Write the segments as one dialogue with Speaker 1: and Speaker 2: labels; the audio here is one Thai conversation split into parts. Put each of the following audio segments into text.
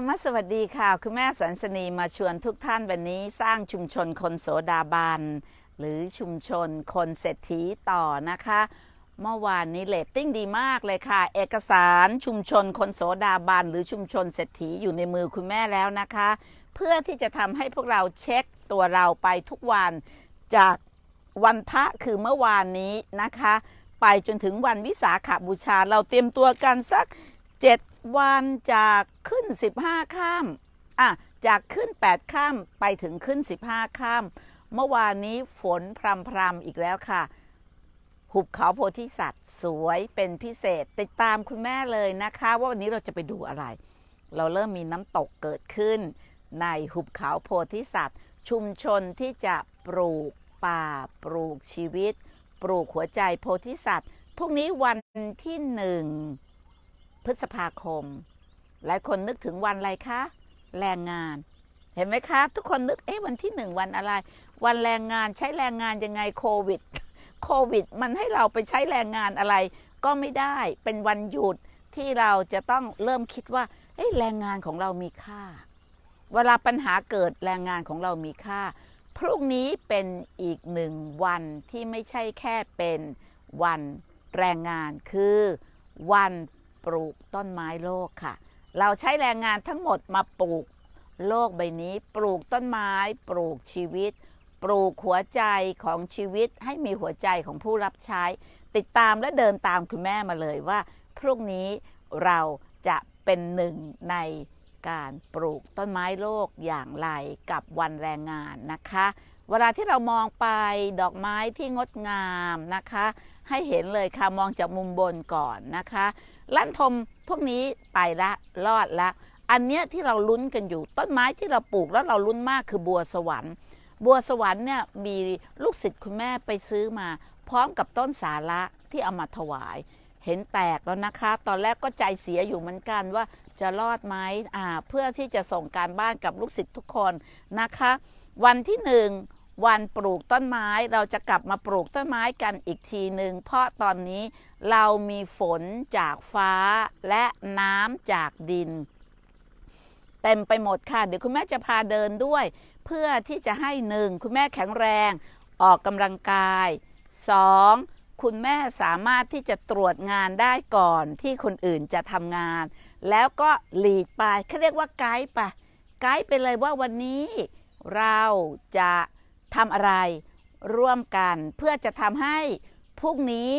Speaker 1: ธรรมสวัสดีค่ะคุณแม่สันสนีมาชวนทุกท่านวันนี้สร้างชุมชนคนโสดาบันหรือชุมชนคนเศรษฐีต่อนะคะ เมื่อวานนี้เลตติ้งดีมากเลยค่ะเอกสารชุมชนคนโสดาบันหรือชุมชนเศรษฐีอยู่ในมือคุณแม่แล้วนะคะ เพื่อที่จะทำให้พวกเราเช็คตัวเราไปทุกวันจากวันพระคือเมื่อวานนี้นะคะ ไปจนถึงวันวิสาขบูชาเราเตรียมตัวกันสัก7วันจากขึ้น 15ข้าม อ่ะ จากขึ้น 8 ข้าม ไปถึงขึ้น 15 ข้าม เมื่อวานนี้ฝนพรำพรำอีกแล้วค่ะ หุบเขาโพธิสัตว์สวยเป็นพิเศษ ติดตามคุณแม่เลยนะคะ ว่าวันนี้เราจะไปดูอะไร เราเริ่มมีน้ำตกเกิดขึ้น ในหุบเขาโพธิสัตว์ ชุมชนที่จะปลูกป่าปลูกชีวิต ปลูกหัวใจโพธิสัตว์พวกนี้วันที่หนึ่งพฤษภาคม หลายคนนึกถึงวันอะไรคะ แรงงาน เห็นไหมคะ ทุกคนนึก เอ๊ะวันที่หนึ่งวันอะไร วันแรงงานใช้แรงงานยังไงโควิด โควิดมันให้เราไปใช้แรงงานอะไร ก็ไม่ได้ เป็นวันหยุดที่เราจะต้องเริ่มคิดว่า เอ๊ะแรงงานของเรามีค่า เวลาปัญหาเกิดแรงงานของเรามีค่า พรุ่งนี้เป็นอีกหนึ่งวันที่ไม่ใช่แค่เป็นวัน แรงงาน คือวันปลูกต้นไม้โลกค่ะ เราใช้แรงงานทั้งหมดมาปลูกโลกใบนี้ ปลูกต้นไม้ ปลูกชีวิต ปลูกหัวใจของชีวิตให้มีหัวใจของผู้รับใช้ ติดตามและเดินตามคุณแม่มาเลยว่า พรุ่งนี้เราจะเป็นหนึ่งในการปลูกต้นไม้โลกอย่างไรกับวันแรงงานนะคะเวลาที่เรามองไปดอกไม้ที่งดงามนะคะ ให้เห็นเลยค่ะ มองจากมุมบนก่อนนะคะลั่นทมพวกนี้ไปละรอดละ อันเนี้ยที่เราลุ้นกันอยู่ ต้นไม้ที่เราปลูกแล้วเราลุ้นมากคือบัวสวรรค์บัวสวรรค์เนี่ย มีลูกศิษย์คุณแม่ไปซื้อมา พร้อมกับต้นสาระที่เอามาถวาย เห็นแตกแล้วนะคะ ตอนแรกก็ใจเสียอยู่เหมือนกันว่าจะรอดไหมอ่าเพื่อที่จะส่งการบ้านกับลูกศิษย์ทุกคนนะคะ วันที่หนึ่งวันปลูกต้นไม้เราจะกลับมาปลูกต้นไม้กันอีกทีหนึ่งเพราะตอนนี้เรามีฝนจากฟ้าและน้ำจากดิน เต็มไปหมดค่ะเดี๋ยวคุณแม่จะพาเดินด้วย เพื่อที่จะให้หนึ่งคุณแม่แข็งแรง ออกกำลังกาย 2. คุณแม่สามารถที่จะตรวจงานได้ก่อนที่คนอื่นจะทำงาน แล้วก็หลีดไปเขาเรียกว่าไกด์ไปไกด์ไปเลยว่าวันนี้เราจะทำอะไรร่วมกันเพื่อจะทำให้พรุ่งนี้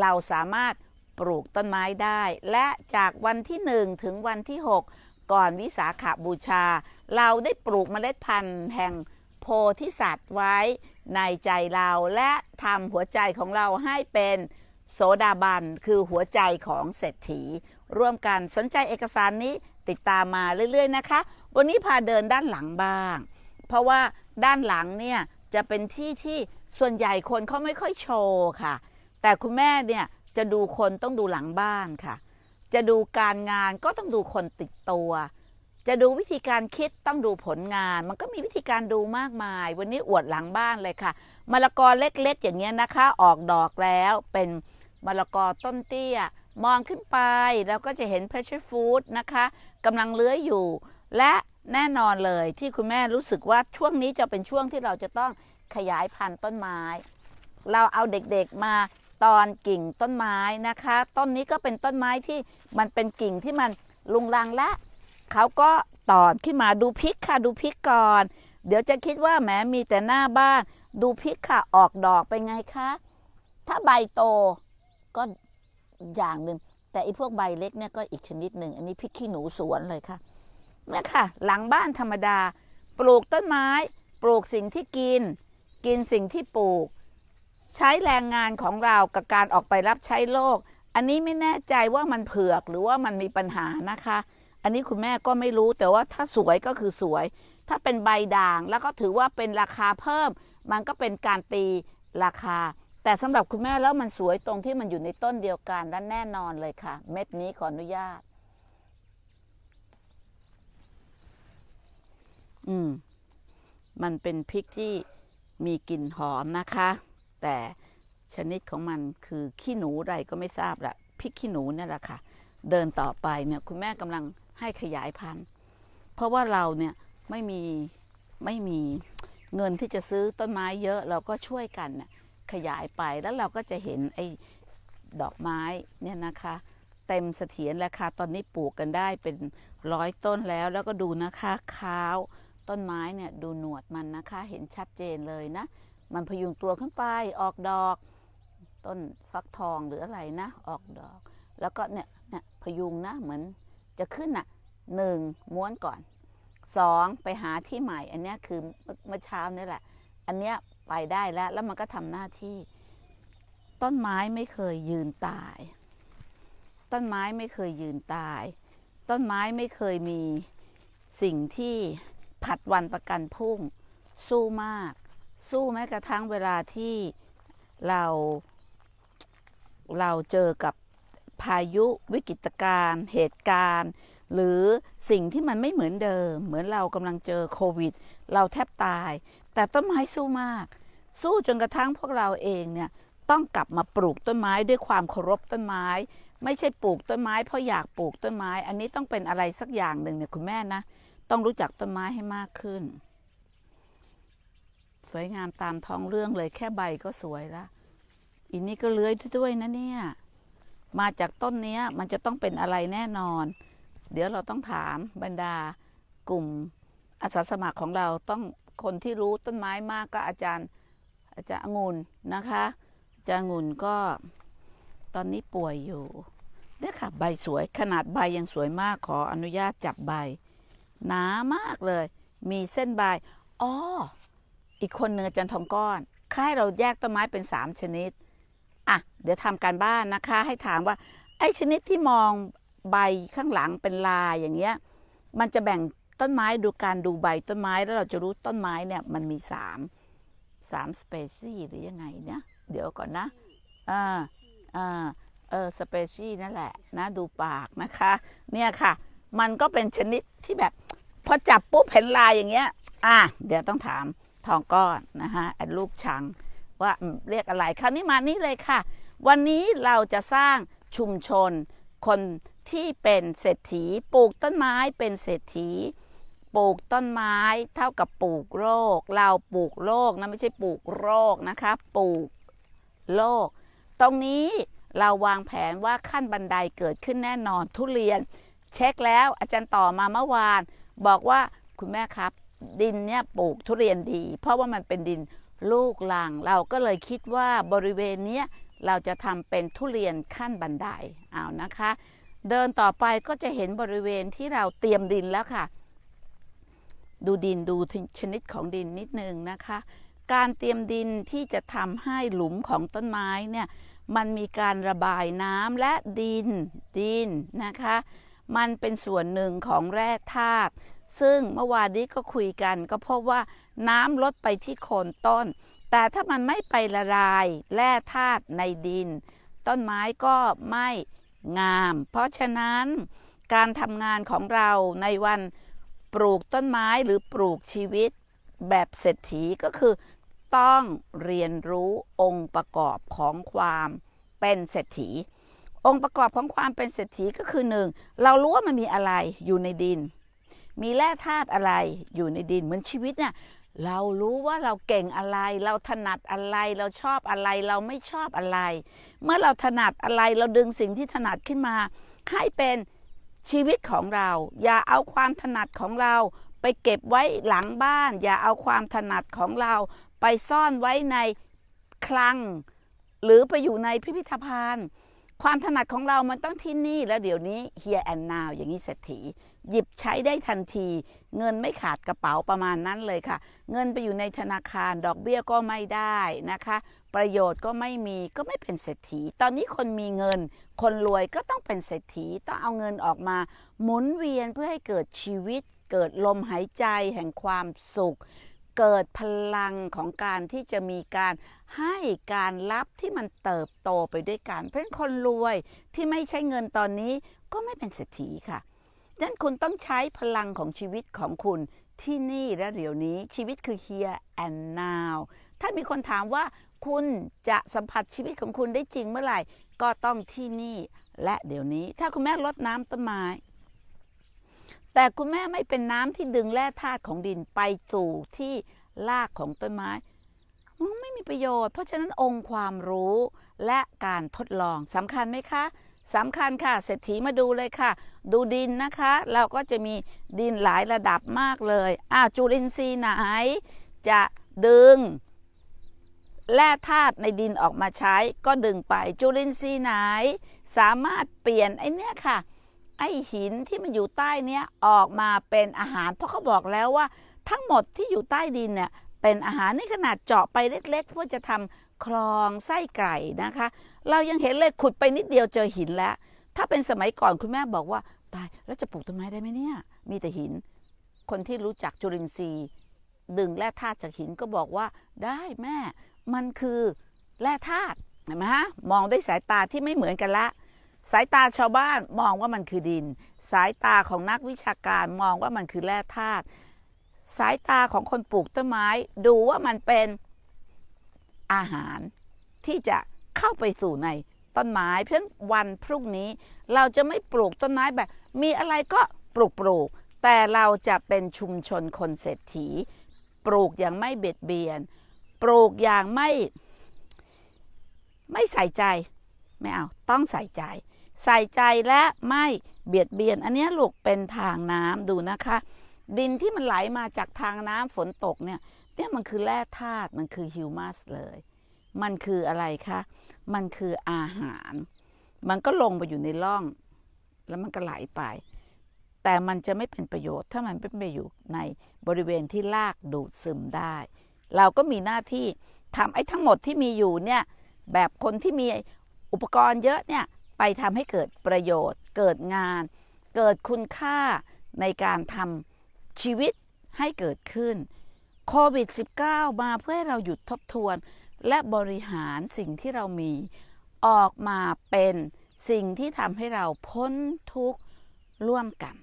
Speaker 1: เราสามารถปลูกต้นไม้ได้ และจากวันที่ 1 ถึงวันที่ 6 ก่อนวิสาขาบูชา เราได้ปลูกเมล็ดพันธุ์แห่งโพธิสัตว์ไว้ในใจเราและทำหัวใจของเราให้เป็น โสดาบัน คือหัวใจของเศรษฐี ร่วมกันสนใจเอกสารนี้ติดตามมาเรื่อย ๆ นะคะ วันนี้พาเดินด้านหลังบ้าง เพราะว่าด้านหลังเนี่ยจะเป็นที่ที่ส่วนใหญ่คนเขาไม่ค่อยโชว์ค่ะ แต่คุณแม่เนี่ยจะดูคนต้องดูหลังบ้านค่ะ จะดูการงานก็ต้องดูคนติดตัว จะดูวิธีการคิดต้องดูผลงาน มันก็มีวิธีการดูมากมาย วันนี้อวดหลังบ้านเลยค่ะมะละกอเล็กๆ อย่างเงี้ยนะคะ ออกดอกแล้วเป็นมะละกอต้นเตี้ย มองขึ้นไปแล้วก็จะเห็นเพชรฟูดนะคะกำลังเลื้อยอยู่และแน่นอนเลยที่คุณแม่รู้สึกว่าช่วงนี้จะเป็นช่วงที่เราจะต้องขยายพันธุ์ต้นไม้ เราเอาเด็กๆมาตอนกิ่งต้นไม้นะคะ ต้นนี้ก็เป็นต้นไม้ที่มันเป็นกิ่งที่มันลุงลังและ เขาก็ตอดขึ้นมาดูพริกค่ะดูพริกก่อน เดี๋ยวจะคิดว่าแหมมีแต่หน้าบ้านดูพริกค่ะออกดอกไปไงคะ ถ้าใบโตก็อย่างหนึ่ง แต่อีพวกใบเล็กเนี่ยก็อีกชนิดหนึ่งอันนี้พริกขี้หนูสวนเลยค่ะเนี่ยค่ะ หลังบ้านธรรมดา ปลูกต้นไม้ ปลูกสิ่งที่กิน กินสิ่งที่ปลูก ใช้แรงงานของเรากับการออกไปรับใช้โลก อันนี้ไม่แน่ใจว่ามันเผือกหรือว่ามันมีปัญหานะคะ อันนี้คุณแม่ก็ไม่รู้แต่ว่าถ้าสวยก็คือสวย ถ้าเป็นใบด่าง แล้วก็ถือว่าเป็นราคาเพิ่ม มันก็เป็นการตีราคา แต่สำหรับคุณแม่แล้วมันสวยตรงที่มันอยู่ในต้นเดียวกันและแน่นอนเลยค่ะ เม็ดนี้ขออนุญาตอืมมันเป็นพริกที่มีกลิ่นหอมนะคะ แต่ชนิดของมันคือขี้หนูใดก็ไม่ทราบละพริกขี้หนูเนี่ยแหละค่ะเดินต่อไปเนี่ย คุณแม่กำลังให้ขยายพันธุ์เพราะว่าเราเนี่ยไม่มีไม่มีเงินที่จะซื้อต้นไม้ เยอะเราก็ช่วยกันน่ยขยายไปแล้วเราก็จะเห็น ไอ้ดอกไม้เนี่ยนะคะ เต็มเสถียรราคาตอนนี้ปลูกกันได้เป็นร้อยต้นแล้วแล้วก็ดูนะคะข้าวต้นไม้ เนี่ย ดูหนวดมันนะคะเห็นชัดเจนเลยนะ มันพยุงตัวขึ้นไปออกดอก ต้นฟักทองหรืออะไรนะ ออกดอก แล้วก็เนี่ยเนี่ยพยุงนะเหมือนจะขึ้นอ่ะหนึ่งม้วนก่อนสองไปหาที่ใหม่อันนี้คือเมื่อเช้านี่แหละ อันเนี้ยไปได้แล้วแล้วมันก็ทำหน้าที่ ต้นไม้ไม่เคยยืนตาย ต้นไม้ไม่เคยยืนตาย ต้นไม้ไม่เคยมีสิ่งที่ผัดวันประกันพรุ่งสู้มาก สู้แม้กระทั่งเวลาที่เราเราเจอกับพายุวิกฤตการณ์เหตุการณ์ หรือสิ่งที่มันไม่เหมือนเดิมเหมือนเรากำลังเจอโควิด เราแทบตาย แต่ต้นไม้สู้มาก สู้จนกระทั่งพวกเราเองเนี่ยต้องกลับมาปลูกต้นไม้ด้วยความเคารพต้นไม้ ไม่ใช่ปลูกต้นไม้เพราะอยากปลูกต้นไม้ อันนี้ต้องเป็นอะไรสักอย่างหนึ่งเนี่ยคุณแม่นะต้องรู้จักต้นไม้ให้มากขึ้น สวยงามตามท้องเรื่องเลยแค่ใบก็สวยละอีนี้ก็เลื้อยด้วยนะเนี่ย มาจากต้นนี้มันจะต้องเป็นอะไรแน่นอน เดี๋ยวเราต้องถามบรรดากลุ่มอาสาสมัครของเราต้องคนที่รู้ต้นไม้มากก็อาจารย์อาจารย์องุ่นนะคะ อาจารย์องุ่นก็ตอนนี้ป่วยอยู่ได้ค่ะใบสวยขนาดใบยังสวยมากขออนุญาตจับใบหนามากเลย มีเส้นใบ อ้อ อีกคนเนื้อจันทองก้อน ค่ายเราแยกต้นไม้เป็นสามชนิด อ่ะ เดี๋ยวทำการบ้านนะคะ ให้ถามว่า ไอ้ชนิดที่มองใบข้างหลังเป็นลายอย่างเงี้ย มันจะแบ่งต้นไม้ดูการดูใบต้นไม้ แล้วเราจะรู้ต้นไม้เนี่ย มันมีสามสามสเปซี่หรือยังไงเนี่ย เดี๋ยวก่อนนะ อ่า อ่า เออสเปซี่นั่นแหละ นะดูปากนะคะ เนี่ยค่ะ มันก็เป็นชนิดที่แบบพอจับปุ๊บเห็นลายอย่างเงี้ย อ่ะ เดี๋ยวต้องถามทองก้อนนะคะอลูกชังว่าเรียกอะไรคราวนี้มานี่เลยค่ะ วันนี้เราจะสร้างชุมชนคนที่เป็นเศรษฐีปลูกต้นไม้ เป็นเศรษฐีปลูกต้นไม้ เท่ากับปลูกโรค เราปลูกโรคนะไม่ใช่ปลูกโรคนะคะปลูกโลกตรงนี้เราวางแผนว่าขั้นบันไดเกิดขึ้นแน่นอนทุเรียนเช็คแล้วอาจารย์ต่อมาเมื่อวานบอกว่าคุณแม่ครับดินเนี่ยปลูกทุเรียนดี เพราะว่ามันเป็นดินลูกหลังเราก็เลยคิดว่าบริเวณเนี้ยเราจะทำเป็นทุเรียนขั้นบันไดเอานะคะ เดินต่อไปก็จะเห็นบริเวณที่เราเตรียมดินแล้วค่ะ ดูดินดูชนิดของดินนิดนึงนะคะ การเตรียมดินที่จะทำให้หลุมของต้นไม้เนี่ยมันมีการระบายน้ำและดินดินนะคะมันเป็นส่วนหนึ่งของแร่ธาตุ ซึ่งเมื่อวานนี้ก็คุยกัน ก็พบว่าน้ำลดไปที่โคนต้น แต่ถ้ามันไม่ไปละลายแร่ธาตุในดิน ต้นไม้ก็ไม่งาม เพราะฉะนั้นการทำงานของเราในวันปลูกต้นไม้หรือปลูกชีวิตแบบเศรษฐีก็คือ ต้องเรียนรู้องค์ประกอบของความเป็นเศรษฐีองค์ประกอบของความเป็นเศรษฐีก็คือหนึ่งเรารู้ว่ามันมีอะไรอยู่ในดิน มีแร่ธาตุอะไรอยู่ในดิน เหมือนชีวิตเนี่ยเรารู้ว่าเราเก่งอะไร เราถนัดอะไร เราชอบอะไรเราไม่ชอบอะไร เมื่อเราถนัดอะไรเราดึงสิ่งที่ถนัดขึ้นมาให้เป็นชีวิตของเรา อย่าเอาความถนัดของเราไปเก็บไว้หลังบ้าน อย่าเอาความถนัดของเราไปซ่อนไว้ในคลัง หรือไปอยู่ในพิพิธภัณฑ์ความถนัดของเรามันต้องที่นี่แล้วเดี๋ยวนี้ here and now อย่างนี้เศรษฐีหยิบใช้ได้ทันทีเงินไม่ขาดกระเป๋าประมาณนั้นเลยค่ะ เงินไปอยู่ในธนาคารดอกเบี้ยก็ไม่ได้นะคะ ประโยชน์ก็ไม่มีก็ไม่เป็นเศรษฐีตอนนี้คนมีเงินคนรวยก็ต้องเป็นเศรษฐีต้องเอาเงินออกมาหมุนเวียนเพื่อให้เกิดชีวิต เกิดลมหายใจแห่งความสุขเกิดพลังของการที่จะมีการให้การรับที่มันเติบโตไปด้วยกันเพราะคนรวยที่ไม่ใช้เงินตอนนี้ก็ไม่เป็นเศรษฐีค่ะดังนั้นคุณต้องใช้พลังของชีวิตของคุณที่นี่และเดี๋ยวนี้ชีวิตคือ here and now ถ้ามีคนถามว่าคุณจะสัมผัสชีวิตของคุณได้จริงเมื่อไหร่ ก็ต้องที่นี่และเดี๋ยวนี้ ถ้าคุณแม่รดน้ำต้นไม้แต่คุณแม่ไม่เป็นน้ำที่ดึงแร่ธาตุของดินไปสู่ที่รากของต้นไม้ ไม่มีประโยชน์ เพราะฉะนั้นองค์ความรู้และการทดลองสำคัญไหมคะสำคัญค่ะเศรษฐีมาดูเลยค่ะ ดูดินนะคะ เราก็จะมีดินหลายระดับมากเลยอ้าวจุลินทรีย์ไหน จะดึง แร่ธาตุในดินออกมาใช้ ก็ดึงไปจุลินทรีย์ไหน สามารถเปลี่ยนไอเนี้ยค่ะไอหินที่มันอยู่ใต้เนี้ยออกมาเป็นอาหาร เพราะเขาบอกแล้วว่าทั้งหมดที่อยู่ใต้ดินเนี่ย เป็นอาหารนี่ขนาดเจาะไปเล็กๆ เพื่อจะทำคลองไส้ไก่นะคะ เรายังเห็นเลย ขุดไปนิดเดียวเจอหินแล้ว ถ้าเป็นสมัยก่อนคุณแม่บอกว่า ตายแล้วจะปลูกต้นไม้ได้ไหมเนี่ย มีแต่หินคนที่รู้จักจุลินทรีย์ ดึงแร่ธาตุจากหินก็บอกว่าได้แม่ มันคือแร่ธาตุเห็นไหมฮะมองด้วยสายตาที่ไม่เหมือนกันละสายตาชาวบ้านมองว่ามันคือดิน สายตาของนักวิชาการมองว่ามันคือแร่ธาตุ สายตาของคนปลูกต้นไม้ ดูว่ามันเป็นอาหารที่จะเข้าไปสู่ในต้นไม้เพียงวันพรุ่งนี้เราจะไม่ปลูกต้นไม้แบบ มีอะไรก็ปลูกปลูก แต่เราจะเป็นชุมชนคนเศรษฐี ปลูกอย่างไม่เบียดเบียน ปลูกอย่างไม่ไม่ใส่ใจไม่เอาต้องใส่ใจใส่ใจและไม่เบียดเบียน อันนี้ลูกเป็นทางน้ำดูนะคะ ดินที่มันไหลมาจากทางน้ำฝนตกเนี่ย เนี่ยมันคือแร่ธาตุ มันคือฮิวมัสเลย มันคืออะไรคะ มันคืออาหาร มันก็ลงไปอยู่ในร่อง แล้วมันก็ไหลไป แต่มันจะไม่เป็นประโยชน์ถ้ามันไม่ไปอยู่ในบริเวณที่ลากดูดซึมได้ เราก็มีหน้าที่ทำไอ้ทั้งหมดที่มีอยู่เนี่ย แบบคนที่มีอุปกรณ์เยอะเนี่ยไปทำให้เกิดประโยชน์เกิดงาน เกิดคุณค่าในการทำชีวิตให้เกิดขึ้นโควิด -19 มาเพื่อให้เราหยุดทบทวน และบริหารสิ่งที่เรามีออกมาเป็นสิ่งที่ทำให้เราพ้นทุกข์ร่วมกัน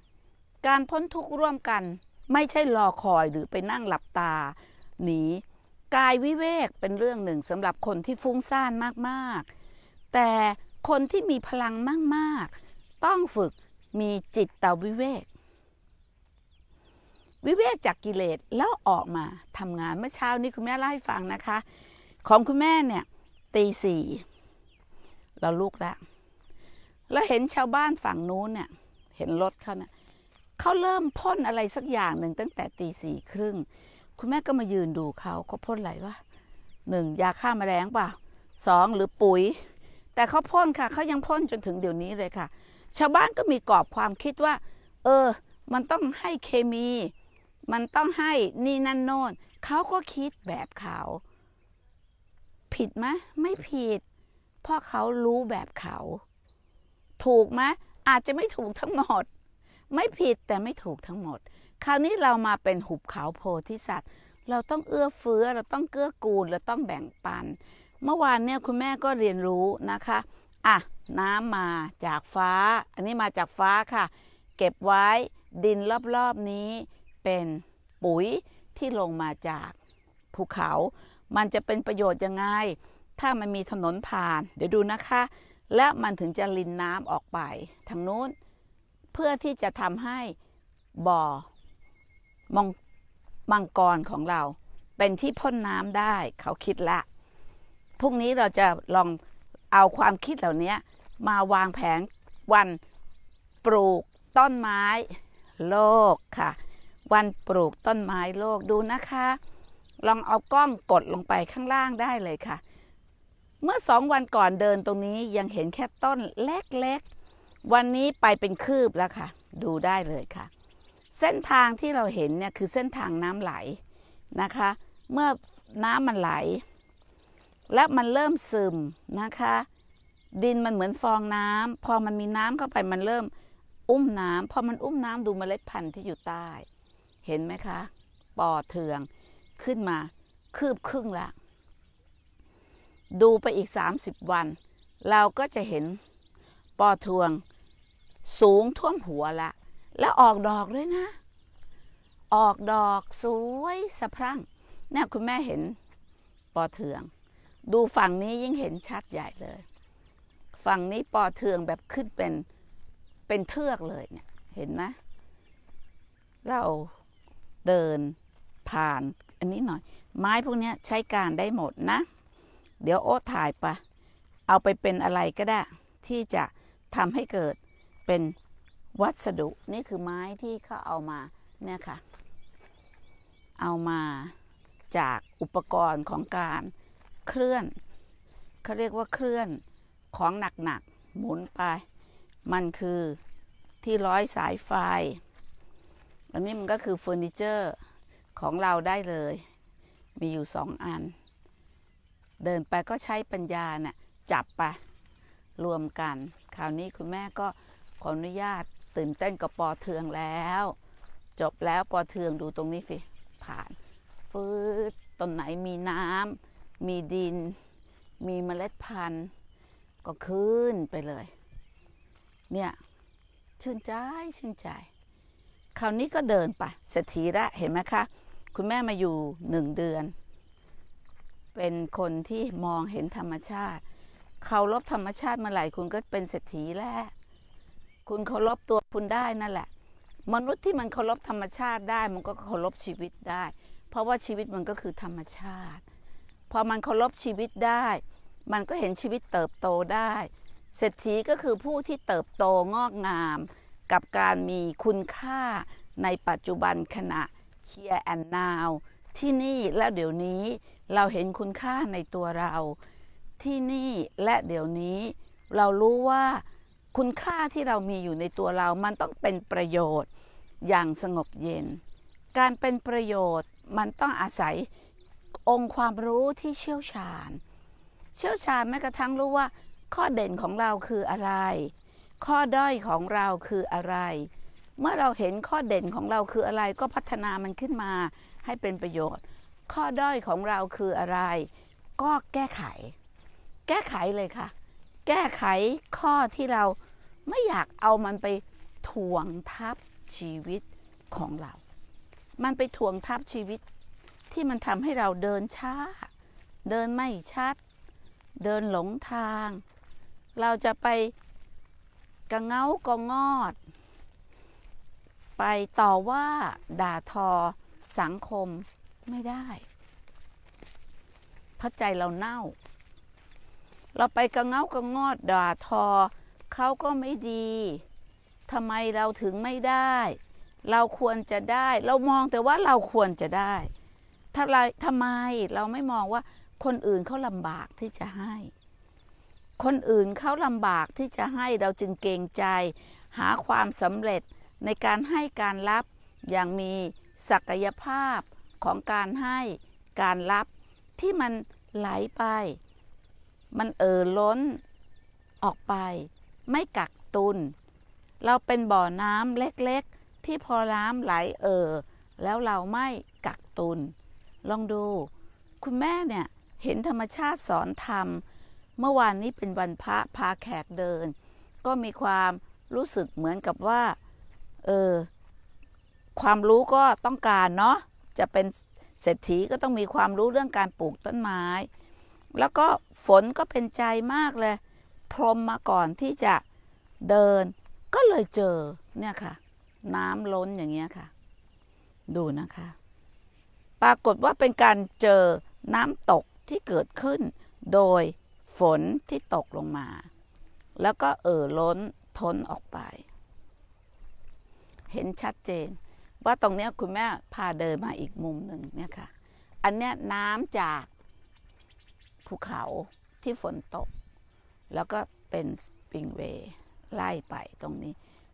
Speaker 1: การพ้นทุกข์ร่วมกัน ไม่ใช่รอคอยหรือไปนั่งหลับตา หนี กายวิเวกเป็นเรื่องหนึ่งสำหรับคนที่ฟุ้งซ่านมากๆ แต่คนที่มีพลังมากๆ ต้องฝึกมีจิตตวิเวกวิเวกจากกิเลสแล้วออกมาทำงานเมื่อเช้านี้คุณแม่เล่าให้ฟังนะคะ ของคุณแม่เนี่ยตีสี่เราลุกแล้วเ้วเห็นชาวบ้านฝั่งนู้นเนี่ยเห็นรถเขาเนี่ยเขาเริ่มพ่นอะไรสักอย่างหนึ่งตั้งแต่ตีสี่ครึ่งคุณแม่ก็มายืนดูเขาเขาพ่นอะไรวะหนึ่งยาฆ่ามาแมลงเปล่าสองหรือปุ๋ยแต่เขาพ่นค่ะ เขายังพ่นจนถึงเดี๋ยวนี้เลยค่ะ ชาวบ้านก็มีกรอบความคิดว่า เออ มันต้องให้เคมี มันต้องให้นี่นั่นโน่นเขาก็คิดแบบเขา ผิดไหมไม่ผิด เพราะเขารู้แบบเขา ถูกไหมอาจจะไม่ถูกทั้งหมด ไม่ผิดแต่ไม่ถูกทั้งหมด คราวนี้เรามาเป็นหุบเขาโพธิสัตว์ เราต้องเอื้อเฟื้อ เราต้องเกื้อกูล เราต้องแบ่งปันเมื่อวานเนี่ยคุณแม่ก็เรียนรู้นะคะอ่ะน้ำมาจากฟ้า อันนี้มาจากฟ้าค่ะ เก็บไว้ดินรอบๆนี้เป็นปุ๋ยที่ลงมาจากภูเขา มันจะเป็นประโยชน์ยังไง ถ้ามันมีถนนผ่าน เดี๋ยวดูนะคะ และมันถึงจะลินน้ำออกไปทางนู้น เพื่อที่จะทำให้บ่อมมังกรของเรา เป็นที่พ่นน้ำได้เขาคิดละพรุ่งนี้เราจะลองเอาความคิดเหล่านี้มาวางแผนวันปลูกต้นไม้ โลกค่ะ วันปลูกต้นไม้โลกดูนะคะ ลองเอากล้องกดลงไปข้างล่างได้เลยค่ะ เมื่อสองวันก่อนเดินตรงนี้ยังเห็นแค่ต้นเล็กๆวันนี้ไปเป็นคืบแล้วค่ะดูได้เลยค่ะ เส้นทางที่เราเห็นเนี่ยคือเส้นทางน้ำไหลนะคะ เมื่อน้ำมันไหลและมันเริ่มซึมนะคะ ดินมันเหมือนฟองน้ำ พอมันมีน้ำเข้าไปมันเริ่มอุ้มน้ำพอมันอุ้มน้ำดูเมล็ดพันธุ์ที่อยู่ใต้ เห็นไหมคะ ปอเทืองขึ้นมาคืบครึ่งละ ดูไปอีก 30 วัน เราก็จะเห็นปอเทืองสูงท่วมหัวละ และออกดอกด้วยนะ ออกดอกสวยสะพรั่งเนี่ยคุณแม่เห็นปอเทืองดูฝั่งนี้ยิ่งเห็นชัดใหญ่เลย ฝั่งนี้ปอเทืองแบบขึ้นเป็น เป็นเทือกเลย เนี่ย เห็นไหม เราเดินผ่านอันนี้หน่อย ไม้พวกนี้ใช้การได้หมดนะ เดี๋ยวโอ้ถ่ายปะ เอาไปเป็นอะไรก็ได้ที่จะทำให้เกิดเป็นวัสดุ นี่คือไม้ที่เขาเอามา เนี่ยค่ะ เอามาจากอุปกรณ์ของการเคลื่อนเขาเรียกว่าเคลื่อนของหนักๆหมุนไป มันคือที่ร้อยสายไฟอันนี้มันก็คือเฟอร์นิเจอร์ ของเราได้เลย มีอยู่สองอัน เดินไปก็ใช้ปัญญาเนะ่ะจับไป รวมกัน คราวนี้คุณแม่ก็ขออนุญาตตื่นเต้นกับปอเทืองแล้ว จบแล้วปอเทืองดูตรงนี้สิผ่าน ฟืดต้นไหนมีน้ำมีดิน มีเมล็ดพันธุ์ ก็ขึ้นไปเลย เนี่ย ชื่นใจ ชื่นใจ คราวนี้ก็เดินไป เศรษฐีละ เห็นไหมคะ คุณแม่มาอยู่หนึ่งเดือน เป็นคนที่มองเห็นธรรมชาติ เคารพธรรมชาติมาหลายคุณก็เป็นเศรษฐีแล้ว คุณเคารพตัวคุณได้นั่นแหละ มนุษย์ที่มันเคารพธรรมชาติได้มันก็เคารพชีวิตได้ เพราะว่าชีวิตมันก็คือธรรมชาติพอมันเคารพชีวิตได้ มันก็เห็นชีวิตเติบโตได้ เศรษฐีก็คือผู้ที่เติบโตงอกงาม กับการมีคุณค่าในปัจจุบันขณะ here and now ที่นี่และเดี๋ยวนี้เราเห็นคุณค่าในตัวเรา ที่นี่และเดี๋ยวนี้ เรารู้ว่าคุณค่าที่เรามีอยู่ในตัวเรามันต้องเป็นประโยชน์อย่างสงบเย็น การเป็นประโยชน์มันต้องอาศัยองค์ความรู้ที่เชี่ยวชาญ เชี่ยวชาญแม้กระทั่งรู้ว่า ข้อเด่นของเราคืออะไร ข้อด้อยของเราคืออะไร เมื่อเราเห็นข้อเด่นของเราคืออะไร ก็พัฒนามันขึ้นมาให้เป็นประโยชน์ ข้อด้อยของเราคืออะไร ก็แก้ไข แก้ไขเลยค่ะ แก้ไขข้อที่เราไม่อยากเอามันไปถ่วงทับชีวิตของเรา มันไปถ่วงทับชีวิตที่มันทำให้เราเดินช้า เดินไม่ชัด เดินหลงทาง เราจะไปกระเงากระงอด ไปต่อว่า ด่าทอสังคมไม่ได้ พระใจเราเน่า เราไปกระเงากระงอด ด่าทอ เขาก็ไม่ดี ทำไมเราถึงไม่ได้ เราควรจะได้ เรามองแต่ว่าเราควรจะได้ถ้าเราทำไมเราไม่มองว่าคนอื่นเขาลำบากที่จะให้ คนอื่นเขาลำบากที่จะให้เราจึงเกรงใจ หาความสำเร็จในการให้การรับอย่างมีศักยภาพของการให้การรับที่มันไหลไป มันเอ่อล้นออกไป ไม่กักตุน เราเป็นบ่อน้ำเล็ก ๆ ที่พอน้ำไหลเอ่อ แล้วเราไม่กักตุนลองดู คุณแม่เนี่ยเห็นธรรมชาติสอนธรรม เมื่อวานนี้เป็นวันพระพาแขกเดิน ก็มีความรู้สึกเหมือนกับว่าเออความรู้ก็ต้องการเนาะจะเป็นเศรษฐีก็ต้องมีความรู้เรื่องการปลูกต้นไม้ แล้วก็ฝนก็เป็นใจมากเลยพรมมาก่อนที่จะเดิน ก็เลยเจอเนี่ยค่ะ น้ำล้นอย่างเงี้ยค่ะ ดูนะคะปรากฏว่าเป็นการเจอน้ำตกที่เกิดขึ้น โดยฝนที่ตกลงมา แล้วก็เอ่อล้นทนออกไป เห็นชัดเจนว่าตรงนี้คุณแม่พาเดินมาอีกมุมหนึ่งเนี่ยค่ะอันเนี้ยน้ำจากภูเขาที่ฝนตก แล้วก็เป็นสปริงเวย์ไล่ไปตรงนี้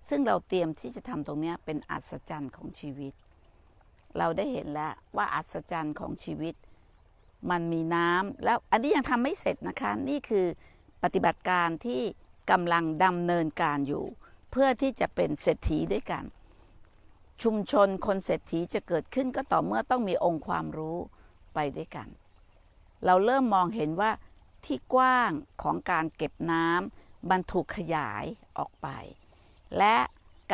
Speaker 1: ซึ่งเราเตรียมที่จะทำตรงนี้เป็นอัศจรรย์ของชีวิตเราได้เห็นแล้วว่าอัศจรรย์ของชีวิต มันมีน้ำแล้วอันนี้ยังทำไม่เสร็จนะคะ นี่คือปฏิบัติการที่กำลังดำเนินการอยู่ เพื่อที่จะเป็นเศรษฐีด้วยกัน ชุมชนคนเศรษฐีจะเกิดขึ้นก็ต่อเมื่อต้องมีองค์ความรู้ไปด้วยกัน เราเริ่มมองเห็นว่าที่กว้างของการเก็บน้ำมันถูกขยายออกไป และ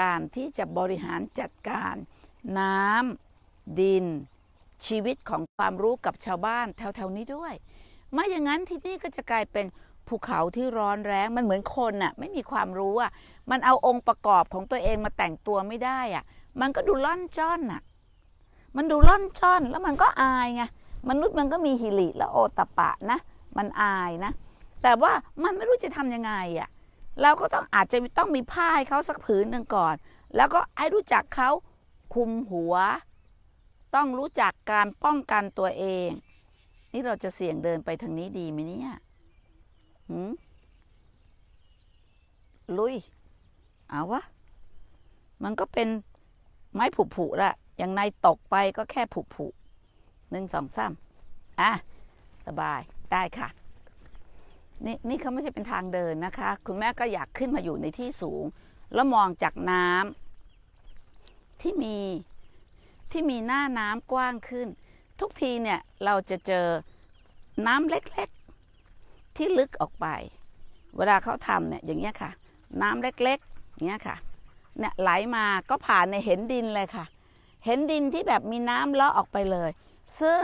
Speaker 1: การที่จะบริหารจัดการน้ำดินชีวิตของความรู้กับชาวบ้านแถวๆนี้ด้วย ไม่อย่างนั้นที่นี่ก็จะกลายเป็นภูเขาที่ร้อนแรงมันเหมือนคนน่ะ ไม่มีความรู้อ่ะ มันเอาองค์ประกอบของตัวเองมาแต่งตัวไม่ได้อ่ะมันก็ดูล่อนจ้อนอ่ะ มันดูล่อนจ้อนแล้วมันก็อายไงมนุษย์มันก็มีฮิริและโอตปะนะมันอายนะแต่ว่ามันไม่รู้จะทํำยังไงอ่ะเราก็ต้องอาจจะต้องมีผ้าให้เขาสักผืนหนึ่งก่อน แล้วก็ให้รู้จักเขาคุมหัวต้องรู้จักการป้องกันตัวเอง นี่เราจะเสี่ยงเดินไปทางนี้ดีไหมเนี่ยหืมลุย เอาวะ มันก็เป็นไม้ผุผุละอย่างในตกไปก็แค่ผุผุหนึ่งสองสามอ่ะสบายได้ค่ะ นี่นี่เขาไม่ใช่เป็นทางเดินนะคะ คุณแม่ก็อยากขึ้นมาอยู่ในที่สูง แล้วมองจากน้ำที่มีที่มีหน้าน้ำกว้างขึ้น ทุกทีเนี่ยเราจะเจอน้ำเล็กๆที่ลึกออกไป เวลาเขาทำเนี่ยอย่างเงี้ยค่ะ น้ำเล็กๆเงี้ยค่ะเนี่ยไหลมาก็ผ่านในเห็นดินเลยค่ะ เห็นดินที่แบบมีน้ำเลาะออกไปเลย ซึ่ง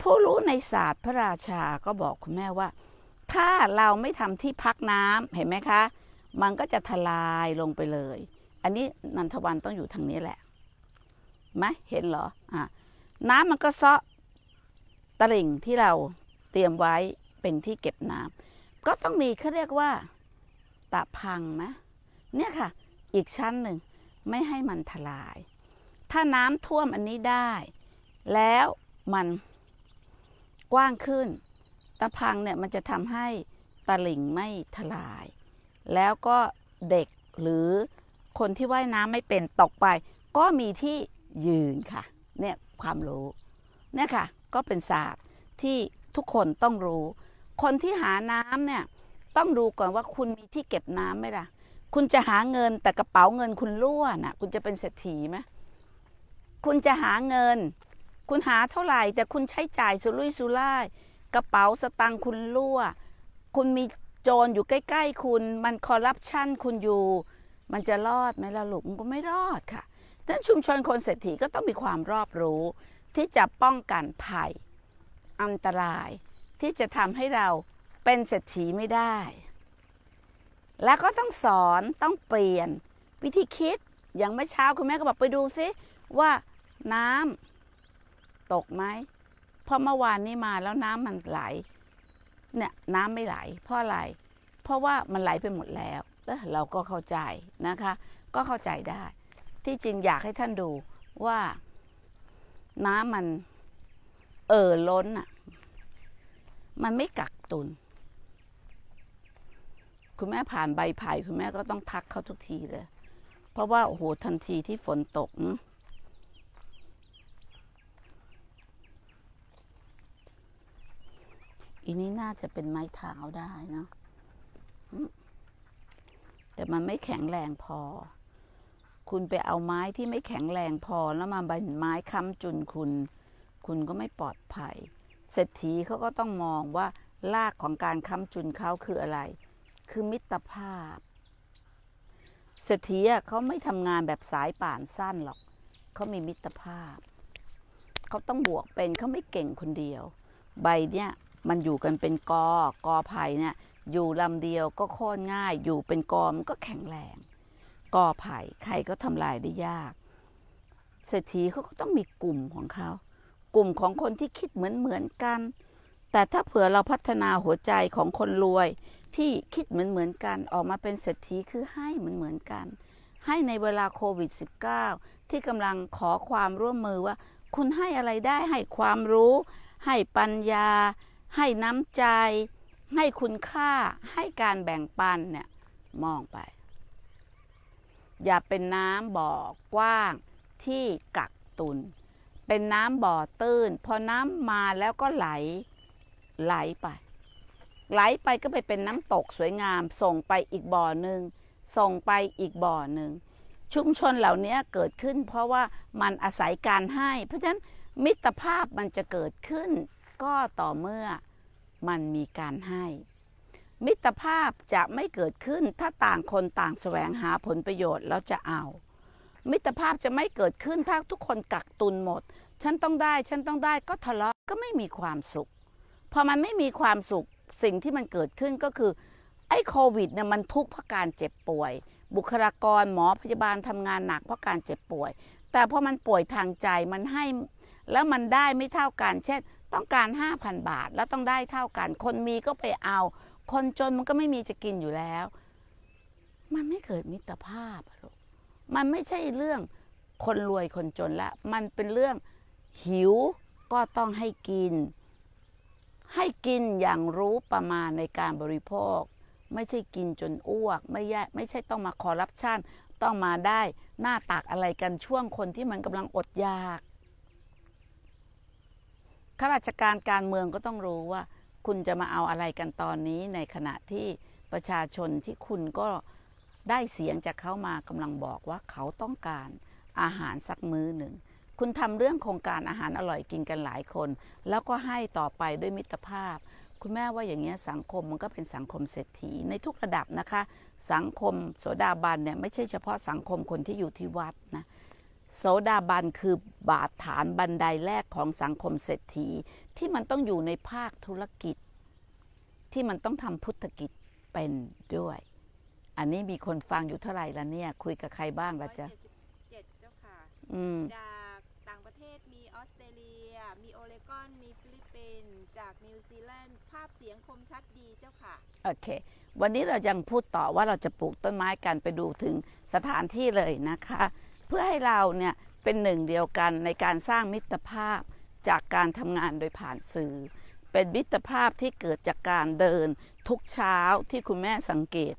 Speaker 1: ผู้รู้ในศาสตร์พระราชาก็บอกคุณแม่ว่า ถ้าเราไม่ทำที่พักน้ำเห็นไหมคะ มันก็จะทลายลงไปเลยอันนี้นันทวันต้องอยู่ทางนี้แหละไหมเห็นเหรออ่ะน้ำมันก็ซาะตลิ่งที่เราเตรียมไว้เป็นที่เก็บน้ำ ก็ต้องมีเขาเรียกว่า ตะพังนะ เนี่ยค่ะ อีกชั้นหนึ่งไม่ให้มันทลาย ถ้าน้ำท่วมอันนี้ได้ แล้วมันกว้างขึ้น ตะพังเนี่ยมันจะทำให้ ตะลิ่งไม่ทลาย แล้วก็เด็กหรือคนที่ว่ายน้ำไม่เป็นตกไป ก็มีที่ยืนค่ะเนี่ยความรู้เนี่ยค่ะ ก็เป็นศาสตร์ที่ทุกคนต้องรู้ คนที่หาน้ำเนี่ยต้องดูก่อนว่าคุณมีที่เก็บน้ำไหมล่ะคุณจะหาเงินแต่กระเป๋าเงินคุณรั่วนะ่ะคุณจะเป็นเศรษฐีไหมคุณจะหาเงิน คุณหาเท่าไหร่แต่คุณใช้จ่ายสุรุ่ยสุร่ายกระเป๋าสตังค์คุณรั่ว คุณมีโจรอยู่ใกล้ ๆ คุณมันคอร์รัปชันคุณอยู่มันจะรอดไหมล่ะลูกมันก็ไม่รอดค่ะดังนั้นชุมชนคนเศรษฐีก็ต้องมีความรอบรู้ ที่จะป้องกันภัยอันตราย ที่จะทำให้เราเป็นเศรษฐีไม่ได้ และก็ต้องสอนต้องเปลี่ยนวิธีคิด อย่างเมื่อเช้าคุณแม่ก็บอกไปดูซิว่าน้ำตกไหม เพราะเมื่อวานนี้มาแล้วน้ำมันไหล เนี่ยน้ำไม่ไหล เพราะอะไร เพราะว่ามันไหลไปหมดแล้วเราก็เข้าใจนะคะ ก็เข้าใจได้ ที่จริงอยากให้ท่านดูว่า น้ำมันเอ่อล้นอ่ะ มันไม่กักตุน คุณแม่ผ่านใบไผ่คุณแม่ก็ต้องทักเขาทุกทีเลย เพราะว่าโอ้โห ทันทีที่ฝนตกอีนี้น่าจะเป็นไม้เท้าได้นะแต่มันไม่แข็งแรงพอ คุณไปเอาไม้ที่ไม่แข็งแรงพอแล้วมาบปนไม้ค้ำจุนคุณ คุณก็ไม่ปลอดภัย เศรษฐีเขาก็ต้องมองว่ารากของการค้ำจุนเขาคืออะไร คือมิตรภาพ เศรษฐีเขาไม่ทำงานแบบสายป่านสั้นหรอก เขามีมิตรภาพ เขาต้องบวกเป็นเขาไม่เก่งคนเดียว ใบเนี่ยมันอยู่กันเป็นกอ กอไผ่เนี่ยอยู่ลำเดียวก็โค่นง่าย อยู่เป็นกอมก็แข็งแรงกอไผ่ใครก็ทำลายได้ยาก เศรษฐีเขาก็ต้องมีกลุ่มของเขา กลุ่มของคนที่คิดเหมือนเหมือนกัน แต่ถ้าเผื่อเราพัฒนาหัวใจของคนรวย ที่คิดเหมือนเหมือนกันออกมาเป็นเศรษฐีคือให้เหมือนเหมือนกัน ให้ในเวลาโควิด -19 ที่กำลังขอความร่วมมือว่า คุณให้อะไรได้ให้ความรู้ ให้ปัญญา ให้น้ำใจให้คุณค่าให้การแบ่งปันเนี่ยมองไป อย่าเป็นน้ำบ่อกว้างที่กักตุน เป็นน้ำบ่อตื้นพอน้ำมาแล้วก็ไหลไหลไป ไหลไปก็ไปเป็นน้ำตกสวยงามส่งไปอีกบ่อหนึ่งส่งไปอีกบ่อหนึ่งชุมชนเหล่านี้เกิดขึ้น เพราะว่ามันอาศัยการให้ เพราะฉะนั้นมิตรภาพมันจะเกิดขึ้นก็ต่อเมื่อมันมีการให้ มิตรภาพจะไม่เกิดขึ้นถ้าต่างคนต่างแสวงหาผลประโยชน์แล้วจะเอา มิตรภาพจะไม่เกิดขึ้นถ้าทุกคนกักตุนหมด ฉันต้องได้ ฉันต้องได้ก็ทะเลาะ ก็ไม่มีความสุข พอมันไม่มีความสุขสิ่งที่มันเกิดขึ้นก็คือไอ้โควิดเนี่ยมันทุกข์เพราะการเจ็บป่วย บุคลากรหมอพยาบาลทำงานหนักเพราะการเจ็บป่วย แต่พอมันป่วยทางใจมันให้แล้วมันได้ไม่เท่ากันเช่นต้องการ 5,000 บาทแล้วต้องได้เท่ากัน คนมีก็ไปเอา คนจนมันก็ไม่มีจะกินอยู่แล้ว มันไม่เกิดมิตรภาพรอกมันไม่ใช่เรื่องคนรวยคนจนละมันเป็นเรื่องหิวก็ต้องให้กิน ให้กินอย่างรู้ประมาณในการบริโภค ไม่ใช่กินจนอ้วกไม่แย่ไม่ใช่ต้องมาคอร์รัปชันต้องมาได้หน้าตากอะไรกันช่วงคนที่มันกำลังอดอยากข้าราชการการเมืองก็ต้องรู้ว่า คุณจะมาเอาอะไรกันตอนนี้ในขณะที่ประชาชนที่คุณก็ได้เสียงจากเขามากำลังบอกว่าเขาต้องการอาหารสักมื้อหนึ่งคุณทำเรื่องโครงการอาหารอร่อยกินกันหลายคน แล้วก็ให้ต่อไปด้วยมิตรภาพ คุณแม่ว่าอย่างเงี้ยสังคมมันก็เป็นสังคมเศรษฐี ในทุกระดับนะคะ สังคมโสดาบันเนี่ยไม่ใช่เฉพาะสังคมคนที่อยู่ที่วัดนะโสดาบันคือบาดฐานบันไดแรกของสังคมเศรษฐีที่มันต้องอยู่ในภาคธุรกิจ ที่มันต้องทำพุทธกิจเป็นด้วย อันนี้มีคนฟังอยู่เท่าไหร่ละเนี่ย คุยกับใครบ้างละจ๊ะ
Speaker 2: เจจาะจากต่างประเทศมีออสเตรเลีย มีโอเลกอน มีฟิลิปปินส์จากนิวซีแลนด์ภาพเสียงคมชัดดีเจ้าค่ะ
Speaker 1: โอเค วันนี้เรายังพูดต่อว่าเราจะปลูกต้นไม้กันไปดูถึงสถานที่เลยนะคะเพื่อให้เราเนี่ยเป็นหนึ่งเดียวกันในการสร้างมิตรภาพจากการทำงานโดยผ่านสื่อ เป็นมิตรภาพที่เกิดจากการเดินทุกเช้าที่คุณแม่สังเกต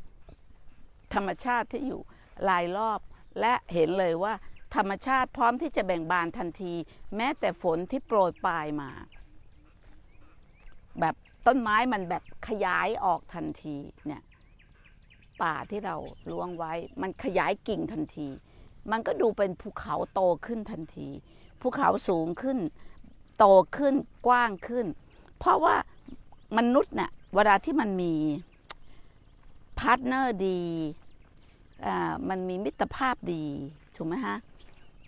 Speaker 1: ธรรมชาติที่อยู่รายรอบ และเห็นเลยว่าธรรมชาติพร้อมที่จะแบ่งบานทันที แม้แต่ฝนที่โปรยปลายมา แบบต้นไม้มันแบบขยายออกทันทีเนี่ยป่าที่เราล้วงไว้มันขยายกิ่งทันทีมันก็ดูเป็นภูเขาโตขึ้นทันที ภูเขาสูงขึ้น โตขึ้น กว้างขึ้น เพราะว่ามนุษย์เนี่ยเวลาที่มันมีพาร์ทเนอร์ดีมันมีมิตรภาพดี ถูกไหมฮะ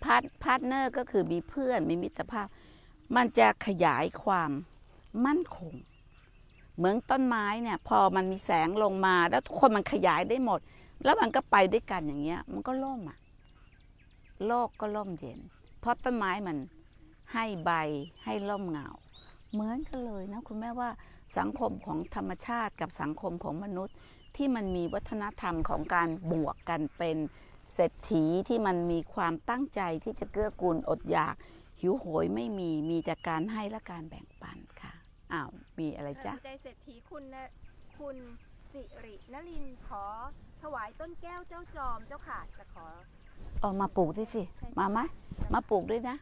Speaker 1: พาร์ทพาร์ทเนอร์ก็คือมีเพื่อน มีมิตรภาพ มันจะขยายความมั่นคง เหมือนต้นไม้เนี่ย พอมันมีแสงลงมา แล้วทุกคนมันขยายได้หมด แล้วมันก็ไปด้วยกันอย่างเงี้ย มันก็ล่มอ่ะโลกก็ร่มเย็น เพราะต้นไม้มันให้ใบให้ร่มเงา เหมือนกันเลยนะ คุณแม่ว่าสังคมของธรรมชาติกับสังคมของมนุษย์ ที่มันมีวัฒนธรรมของการบวกกันเป็นเศรษฐีที่มันมีความตั้งใจที่จะเกื้อกูลอดอยาก หิวโหยไม่มีมีแต่การให้และการแบ่งปันค่ะอ้าวมีอะไรจ้ะใ
Speaker 2: จเศรษฐีคุณนะคุณสิรินลินขอถวายต้นแก้วเจ้าจอมเจ้าค่ะจะขอ
Speaker 1: เออมาปลูกด้วยสิ มาไหมมาปลูกด้วยนะ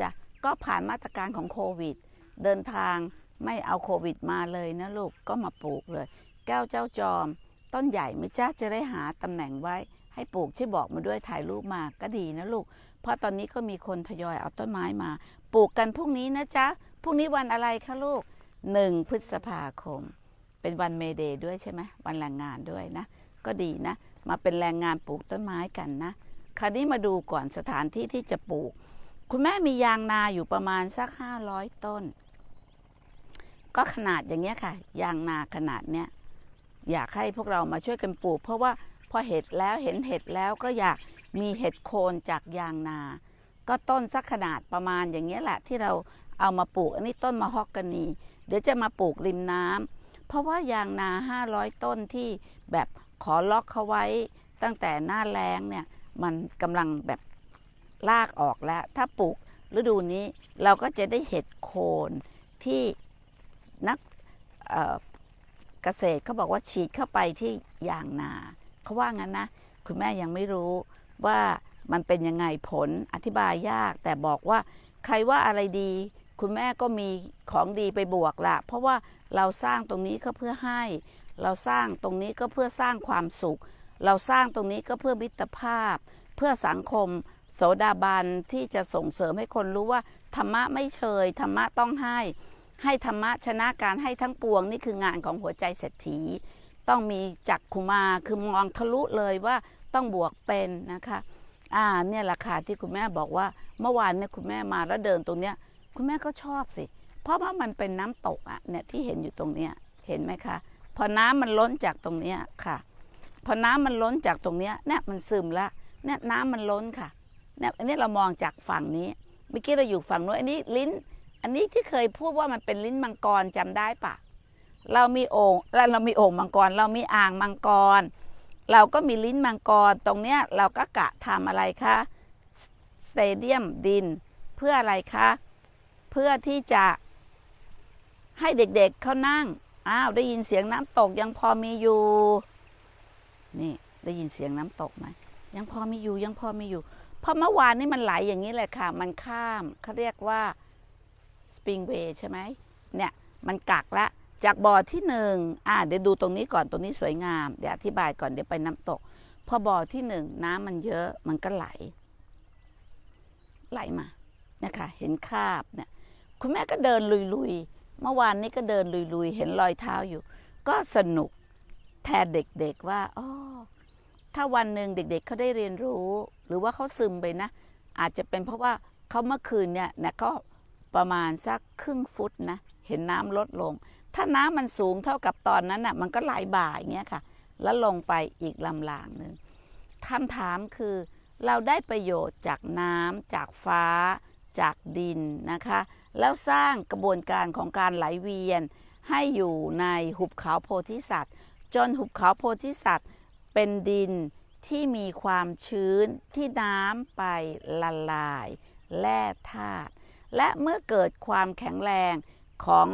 Speaker 1: จ้ะก็ผ่านมาตรการของโควิด เดินทางไม่เอาโควิดมาเลยนะลูก ก็มาปลูกเลย แก้วเจ้าจอม ต้นใหญ่ไม่จ้าจะได้หาตำแหน่งไว้ให้ปลูกช่วยบอกมาด้วยถ่ายรูปมาก็ดีนะลูก เพราะตอนนี้ก็มีคนทยอยเอาต้นไม้มา ปลูกกันพรุ่งนี้นะจ๊ะ พรุ่งนี้วันอะไรคะลูกหนึ่งพฤษภาคม เป็นวันเมเดย์ด้วยใช่ไหมวันแรงงานด้วยนะ ก็ดีนะ มาเป็นแรงงานปลูกต้นไม้กันนะคราวนี้มาดูก่อนสถานที่ที่จะปลูก คุณแม่มียางนาอยู่ประมาณสักห้าร้อยต้น ก็ขนาดอย่างเงี้ยค่ะ ยางนาขนาดเนี้ยอยากให้พวกเรามาช่วยกันปลูก เพราะว่าพอเห็ดแล้วเห็นเห็ดแล้วก็อยากมีเห็ดโคนจากยางนา ก็ต้นสักขนาดประมาณอย่างเงี้ยแหละที่เราเอามาปลูก อันนี้ต้นมะฮอกกานีเดี๋ยวจะมาปลูกริมน้ำ เพราะว่ายางนา 500 ต้นที่แบบขอล็อกเขาไว้ตั้งแต่หน้าแรงเนี่ยมันกำลังแบบลากออกแล้ว ถ้าปลูกฤดูนี้เราก็จะได้เห็ดโคนที่นักเกษตรเขาบอกว่าฉีดเข้าไปที่ยางนา เขาว่างั้นนะ คุณแม่ยังไม่รู้ว่ามันเป็นยังไงผลอธิบายยาก แต่บอกว่าใครว่าอะไรดี คุณแม่ก็มีของดีไปบวกละเพราะว่าเราสร้างตรงนี้ก็เพื่อให้ เราสร้างตรงนี้ก็เพื่อสร้างความสุขเราสร้างตรงนี้ก็เพื่อมิตรภาพเพื่อสังคม โสดาบันที่จะส่งเสริมให้คนรู้ว่า ธรรมะไม่เชยธรรมะต้องให้ ให้ธรรมะชนะการให้ทั้งปวงนี่คืองานของหัวใจเศรษฐีต้องมีจักขุมาคือมองทะลุเลยว่าต้องบวกเป็นนะคะ อ่าเนี่ยราคาที่คุณแม่บอกว่าเมื่อวานเนี่ยคุณแม่มาแล้วเดินตรงเนี้ยคุณแม่ก็ชอบสิ เพราะว่ามันเป็นน้ำตกอะเนี่ยที่เห็นอยู่ตรงเนี้ยเห็นไหมคะ พอน้ำมันล้นจากตรงเนี้ยค่ะพอน้ำมันล้นจากตรงเนี้ยเนี่ยมันซึมละเนี่ยน้ำมันล้นค่ะเนี่ยอันนี้เรามองจากฝั่งนี้เมื่อกี้เราอยู่ฝั่งนู้นอันนี้ลิ้น อันนี้ที่เคยพูดว่ามันเป็นลิ้นมังกรจำได้ปะเรามีโอ่งแลเรามีโอ่งมังกร เรามีอ่างมังกร เราก็มีลิ้นมังกรตรงเนี้ย เราก็กะทำอะไรคะสเตเดียมดินเพื่ออะไรคะเพื่อที่จะให้เด็กๆเขานั่งอ้าวได้ยินเสียงน้ำตกยังพอมีอยู่นี่ได้ยินเสียงน้ำตกไหมยังพอมีอยู่ยังพอมีอยู่เพราะเมื่อวานนี่มันไหลอย่างนี้แหละค่ะ มันข้ามเขาเรียกว่าสปริงเวย์ใช่ไหมเนี่ยมันกักละจากบ่อที่หนึ่งอ่าเดี๋ยวดูตรงนี้ก่อนตรงนี้สวยงาม เดี๋ยวอธิบายก่อนเดี๋ยวไปน้ำตกพอบ่อที่หนึ่งน้ำมันเยอะมันก็ไหล ไหลมานะคะเห็นคาบเนี่ยคุณแม่ก็เดินลุยๆ เมื่อวานนี้ก็เดินลุยๆเห็นรอยเท้าอยู่ ก็สนุกแทนเด็ก ๆ ว่าอ๋อถ้าวันหนึ่งเด็กๆเเขาได้เรียนรู้หรือว่าเขาซึมไปนะ อาจจะเป็นเพราะว่าเขาเมื่อคืนเนี่ยนะก็ประมาณสักครึ่งฟุตนะเห็นน้ำลดลง ถ้าน้ำมันสูงเท่ากับตอนนั้นนะ่ะมันก็ไหลบ่ายอย่างเงี้ยค่ะ แล้วลงไปอีกลำลางหนึ่งคำถามคือเราได้ประโยชน์จากน้ำจากฟ้า จากดินนะคะแล้วสร้างกระบวนการของการไหลเวียนให้อยู่ในหุบเขาโพธิสัตว์จนหุบเขาโพธิสัตว์เป็นดินที่มีความชื้นที่น้ำไปละลาย แร่ธาตุและเมื่อเกิดความแข็งแรงของ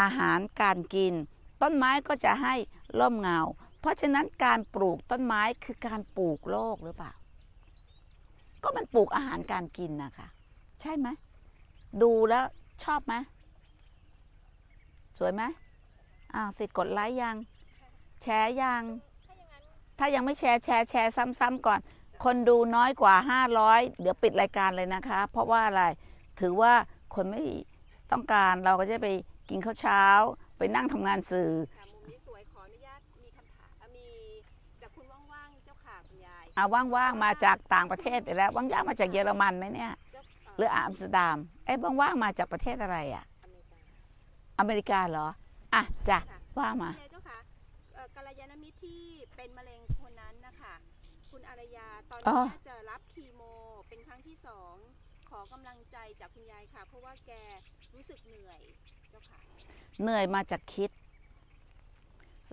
Speaker 1: อาหารการกิน ต้นไม้ก็จะให้ร่มเงา เพราะฉะนั้นการปลูกต้นไม้คือการปลูกโลกหรือเปล่า ก็มันปลูกอาหารการกินนะคะ ใช่ไหม ดูแล้ว ชอบไหมสวยไหมอ้าวสิทธิ์กดไลค์ยังแชร์ยัง ถ้ายังไม่แชร์แชร์แชร์ซ้ำๆก่อน คนดูน้อยกว่า500เดี๋ยวปิดรายการเลยนะคะ เพราะว่าอะไรถือว่าคนไม่ต้องการ เราก็จะไปกินข้าวเช้า ไปนั่งทำงานสื่ออาว่างๆางมาจากต่างประเทศไปแล้ว ว่างๆมาจากเยอรมันไหมเนี่ยหรืออัมสเตอร์ดัมไอ้ว่างๆมาจากประเทศอะไรอ่ะ อเมริกาเหรอ อ่ะจ้ะว่ามากัลยาณมิตรที่เป็นม
Speaker 2: ะเร็งคนนั้นนะคะคุณอารยาตอนนี้จะรับคีโมเป็นครั้งที่สองขอกำลังใจจากคุณยายค่ะ เพราะว่าแกรู้สึกเหนื่อยเจ้าค่ะ
Speaker 1: เหนื่อยมาจากคิด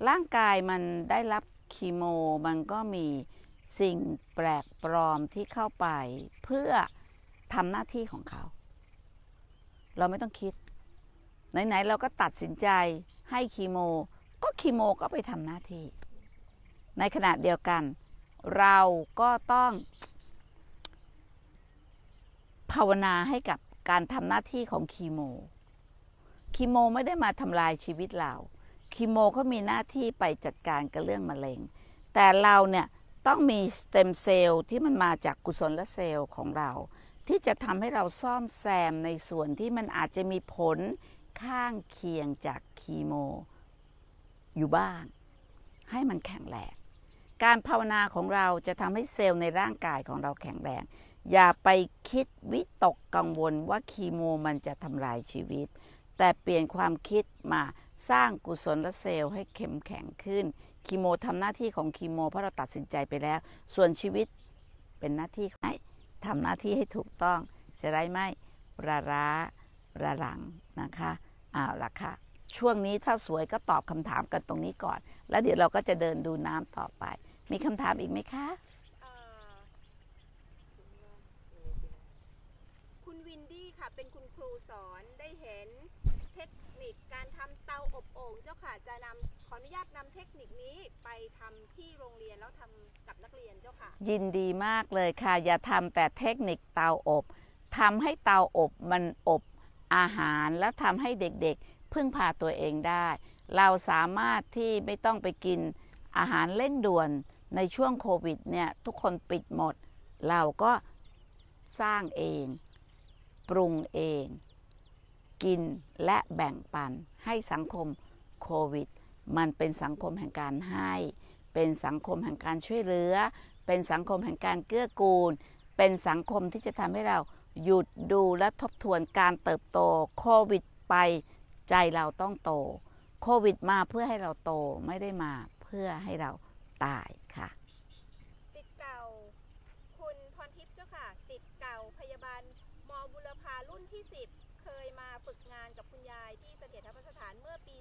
Speaker 1: ร่างกายมันได้รับคีโม มันก็มีสิ่งแปลกปลอมที่เข้าไปเพื่อทำหน้าที่ของเขา เราไม่ต้องคิด ไหนๆเราก็ตัดสินใจให้คีโมก็คีโมก็ไปทำหน้าที่ ในขณะเดียวกัน เราก็ต้องภาวนาให้กับการทำหน้าที่ของคีโม คีโมไม่ได้มาทำลายชีวิตเรา คีโมก็มีหน้าที่ไปจัดการกับเรื่องมะเร็ง แต่เราเนี่ยต้องมีสเต็มเซลล์ที่มันมาจากกุศลและเซลล์ของเรา ที่จะทำให้เราซ่อมแซมในส่วนที่มันอาจจะมีผลข้างเคียงจากคีโมอยู่บ้าง ให้มันแข็งแรง การภาวนาของเราจะทำให้เซลล์ในร่างกายของเราแข็งแรง อย่าไปคิดวิตกกังวลว่าคีโมมันจะทำลายชีวิต แต่เปลี่ยนความคิดมาสร้างกุศลและเซลล์ให้เข้มแข็งขึ้น คีโมทำหน้าที่ของคีโมเพราะเราตัดสินใจไปแล้ว ส่วนชีวิตเป็นหน้าที่ให้ทำหน้าที่ให้ถูกต้อง จะได้ไม่ระร้าระหลังนะคะอ้าวละค่ะช่วงนี้ถ้าสวยก็ตอบคำถามกันตรงนี้ก่อน แล้วเดี๋ยวเราก็จะเดินดูน้ำต่อไป มีคำถามอีกไหมคะ
Speaker 2: คุณวินดี้ค่ะ เป็นคุณครูสอน ได้เห็นเทคนิคการทำเตาอบโอ่งเจ้าค่ะ จะนำ ขออนุญาตนำเทคนิคนี้ไปทำที่โรงเรียนแล้วทำกับ
Speaker 1: นักเรียนเจ้าค่ะ ยินดีมากเลยค่ะ อย่าทำแต่เทคนิคเตาอบ ทำให้เตาอบ มันอบอาหารแล้วทำให้เด็กพึ่งพาตัวเองได้ เราสามารถที่ไม่ต้องไปกินอาหารเร่งด่วนในช่วงโควิดเนี่ย ทุกคนปิดหมด เราก็สร้างเอง ปรุงเอง กินและแบ่งปัน ให้สังคมโควิดมันเป็นสังคมแห่งการให้ เป็นสังคมแห่งการช่วยเหลือ เป็นสังคมแห่งการเกื้อกูลเป็นสังคมที่จะทำให้เราหยุดดูและทบทวนการเติบโตโควิดไปใจเราต้องโต โควิดมาเพื่อให้เราโต ไม่ได้มาเพื่อให้เราตายค่ะสิทธิ์เก่า
Speaker 2: คุณพรทิพย์เจ้าค่ะสิทธิ์เก่าพยาบาลมบุรพารุ่นที่สิบเคยมาฝึกงานกับคุณยายที่เสถียรธรรมสถานเมื่อปี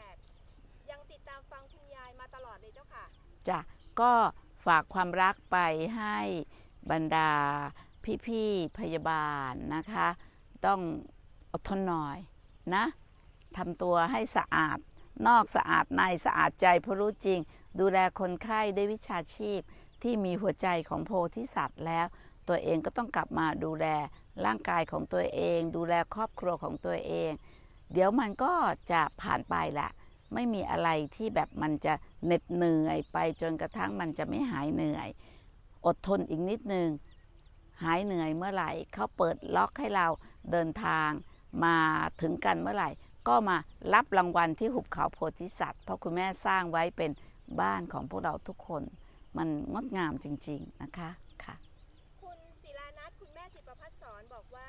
Speaker 2: 2538 ยังติดตามฟังคุณยายมาตลอดเลยเจ้าค่ะจ้ะ
Speaker 1: ก็ฝากความรักไปให้บรรดาพี่ๆพยาบาลนะคะ ต้องอดทนหน่อยนะทำตัวให้สะอาดนอกสะอาดในสะอาดใจเพราะรู้จริง ดูแลคนไข้ด้วยวิชาชีพที่มีหัวใจของโพธิสัตว์แล้ว ตัวเองก็ต้องกลับมาดูแลร่างกายของตัวเอง ดูแลครอบครัวของตัวเอง เดี๋ยวมันก็จะผ่านไปแหละ ไม่มีอะไรที่แบบมันจะเหน็ดเหนื่อยไปจนกระทั่งมันจะไม่หายเหนื่อย อดทนอีกนิดนึงหายเหนื่อยเมื่อไหร่เขาเปิดล็อกให้เราเดินทางมาถึงกันเมื่อไหร่ ก็มารับรางวัลที่หุบเขาโพธิสัตว์เพราะคุณแม่สร้างไว้เป็นบ้านของพวกเราทุกคน มันงดงามจริงๆนะคะค่ะ
Speaker 2: คุณศิลานัทคุณแม่จิตประพัฒสอนบอกว่า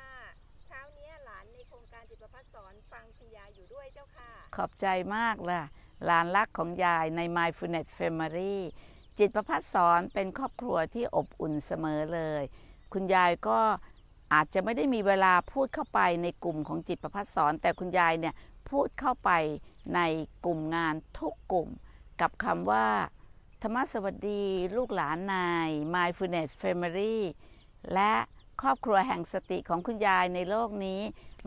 Speaker 2: เช้านี้หลานในโครงการจิตประพัฒสอนฟังคุณยายอยู่ด้วยเจ้าค่ะ ขอบ
Speaker 1: ใจมากล่ะหลานรักของยายใน My f u n e t Family จิตประพัฒสอนเป็นครอบครัวที่อบอุ่นเสมอเลย คุณยายก็อาจจะไม่ได้มีเวลาพูดเข้าไปในกลุ่มของจิตประพัฒสอน แต่คุณยายเนี่ยพูดเข้าไปในกลุ่มงานทุกกลุ่ม กับคำว่า ธรรมสวัสดีลูกหลานนาย m y f u l n e s s Family และครอบครัวแห่งสติของคุณยายในโลกนี้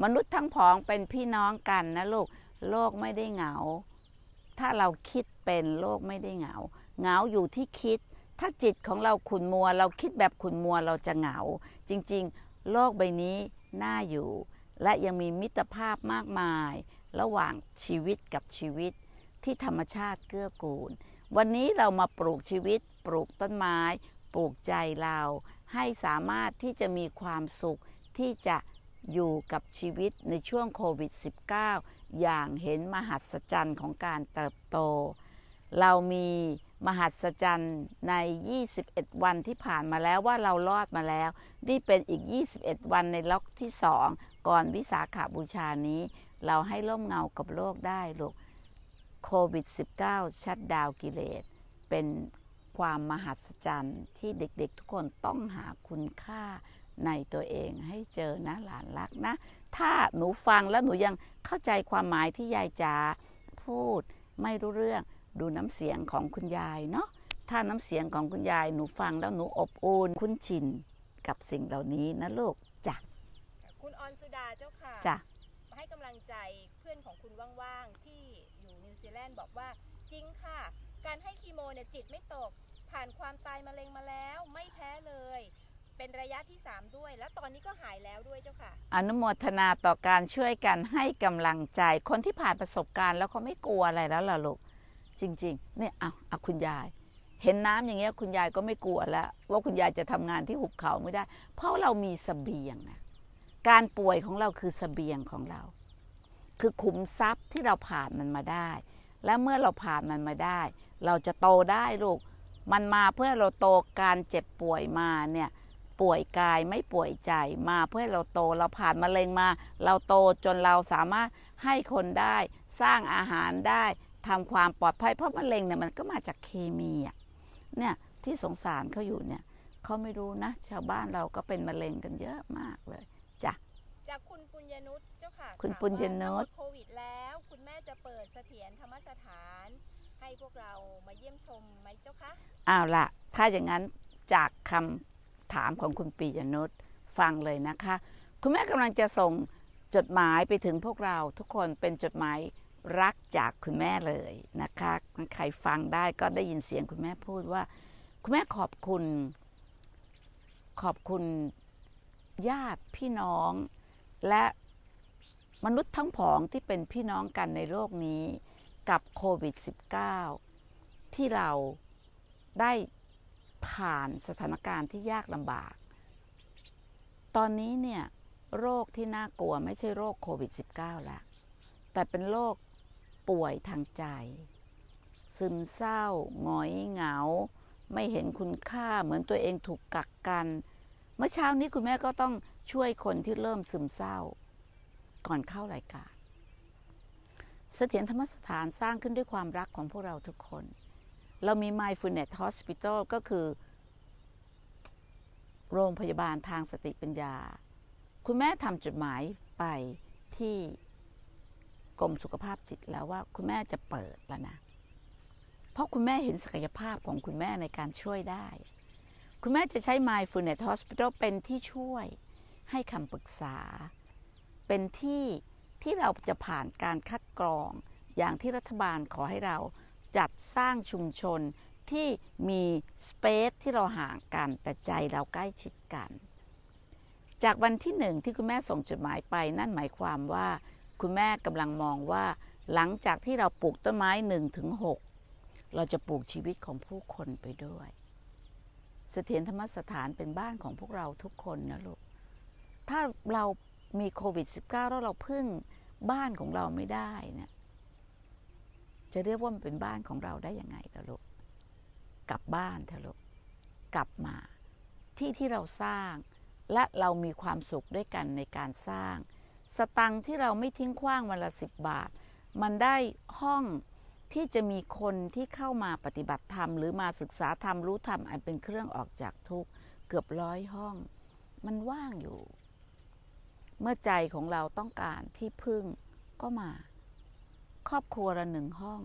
Speaker 1: มนุษย์ทั้งผองเป็นพี่น้องกันนะลูก โลกไม่ได้เหงา ถ้าเราคิดเป็นโลกไม่ได้เหงา เหงาอยู่ที่คิด ถ้าจิตของเราขุนมัว เราคิดแบบขุนมัวเราจะเหงา จริงๆโลกใบนี้น่าอยู่ และยังมีมิตรภาพมากมาย ระหว่างชีวิตกับชีวิตที่ธรรมชาติเกื้อกูล วันนี้เรามาปลูกชีวิต ปลูกต้นไม้ ปลูกใจเรา ให้สามารถที่จะมีความสุขที่จะอยู่กับชีวิตในช่วงโควิด -19 อย่างเห็นมหัศจรรย์ของการเติบโต เรามีมหัศจรรย์ใน 21 วันที่ผ่านมาแล้วว่าเรารอดมาแล้ว นี่เป็นอีก 21 วันในล็อกที่สองก่อนวิสาขาบูชานี้ เราให้ร่มเงากับโลกได้ลูกโควิด -19 ชัดดาวกิเลส เป็นความมหัศจรรย์ที่เด็ก ๆทุกคนต้องหาคุณค่าในตัวเองให้เจอนะหลานรักนะ ถ้าหนูฟังแล้วหนูยังเข้าใจความหมายที่ยายจ๋าพูดไม่รู้เรื่องดูน้ำเสียงของคุณยายเนาะ ถ้าน้ำเสียงของคุณยายหนูฟังแล้วหนูอบอุ่นคุ้นชินกับสิ่งเหล่านี้นะลูก
Speaker 2: จ้ะ คุณออนสุดาเจ้าค่ะ จ้ะให้กำลังใจเพื่อนของคุณว่างๆ ที่อยู่นิวซีแลนด์บอกว่าจริงค่ะ การให้คีโมเนี่ยจิตไม่ตกผ่านความตายมะเร็งมาแล้ว ไม่แพ้เลย เป็นระยะที่ 3 ด้วย แล้วตอนนี้ก็หายแล้วด้วยเจ้าค่ะ
Speaker 1: อนุโมทนาต่อการช่วยกันให้กำลังใจคนที่ผ่านประสบการณ์แล้วเขาไม่กลัวอะไรแล้วล่ะลูกจริง ๆเนี่ยเอาอาคุณยาย เห็นน้ำอย่างเงี้ย คุณยายก็ไม่กลัวแล้ว ว่าคุณยายจะทำงานที่หุบเขาไม่ได้ เพราะเรามีสเสบียงนะ การป่วยของเราคือสเสบียงของเรา คือขุมทรัพย์ที่เราผ่านมันมาได้ และเมื่อเราผ่านมันมาได้ เราจะโตได้ลูก มันมาเพื่อเราโตการเจ็บป่วยมาเนี่ย ป่วยกายไม่ป่วยใจมาเพื่อเราโต เราผ่านมะเร็งมา เราโตจนเราสามารถให้คนได้ สร้างอาหารได้ทำความปลอดภัยเพราะมะเร็งเนี่ยมันก็มาจากเคมีอ่ะเนี่ยที่สงสารเขาอยู่เนี่ยเขาไม่รู้นะ ชาวบ้านเราก็เป็นมะเร็งกันเยอะมากเลยจ้ะจากคุณป
Speaker 2: ุญญนุชเจ้าค่ะคุณปุญญนุชโควิดแล้วคุณแม่จะเปิดเสถียรธรรมสถาน ให้พวกเรามาเยี่ยมชมไหมเจ้าคะ
Speaker 1: อ้าวละถ้าอย่างนั้นจากคำถามของคุณปียนุชฟังเลยนะคะคุณแม่กำลังจะส่งจดหมายไปถึงพวกเราทุกคนเป็นจดหมายรักจากคุณแม่เลย นะคะ ใครฟังได้ก็ได้ยินเสียงคุณแม่พูดว่า คุณแม่ขอบคุณ ขอบคุณญาติพี่น้อง และมนุษย์ทั้งผองที่เป็นพี่น้องกันในโลกนี้กับโควิด -19 ที่เราได้ผ่านสถานการณ์ที่ยากลำบาก ตอนนี้เนี่ย โรคที่น่ากลัวไม่ใช่โรคโควิด -19 แล้วแต่เป็นโรคป่วยทางใจ ซึมเศร้าหงอยเหงา ไม่เห็นคุณค่าเหมือนตัวเองถูกกักกัน เมื่อเช้านี้คุณแม่ก็ต้องช่วยคนที่เริ่มซึมเศร้าก่อนเข้ารายการสเสถียรธรรมสถานสร้างขึ้นด้วยความรักของพวกเราทุกคน เรามี Mindfulness Hospital ก็คือ โรงพยาบาลทางสติปัญญา คุณแม่ทำจดหมายไปที่กรมสุขภาพจิตแล้วว่าคุณแม่จะเปิดแล้วนะ เพราะคุณแม่เห็นศักยภาพของคุณแม่ในการช่วยได้ คุณแม่จะใช้ Mindfulness Hospital เป็นที่ช่วยให้คำปรึกษา เป็นที่ ที่เราจะผ่านการคัดกรอง อย่างที่รัฐบาลขอให้เราจัดสร้างชุมชนที่มีสเปซที่เราห่างกันแต่ใจเราใกล้ชิดกัน จากวันที่หนึ่งที่คุณแม่ส่งจดหมายไปนั่นหมายความว่าคุณแม่กำลังมองว่าหลังจากที่เราปลูกต้นไม้หนึ่งถึงหกเราจะปลูกชีวิตของผู้คนไปด้วย เสถียรธรรมสถานเป็นบ้านของพวกเราทุกคนนะลูก ถ้าเรามีโควิด -19 แล้วเราพึ่งบ้านของเราไม่ได้เนะี่ยจะเรียกว่ามันเป็นบ้านของเราได้ยังไงล่ะลูก กลับบ้านเถอะลูก กลับมาที่ที่เราสร้าง และเรามีความสุขด้วยกันในการสร้างสตังที่เราไม่ทิ้งขว้างวันละสิบบาท มันได้ห้องที่จะมีคนที่เข้ามาปฏิบัติธรรมหรือมาศึกษาธรรมรู้ธรรมอันเป็นเครื่องออกจากทุกข์เกือบร้อยห้อง มันว่างอยู่ เมื่อใจของเราต้องการที่พึ่งก็มา ครอบครัวละหนึ่งห้อง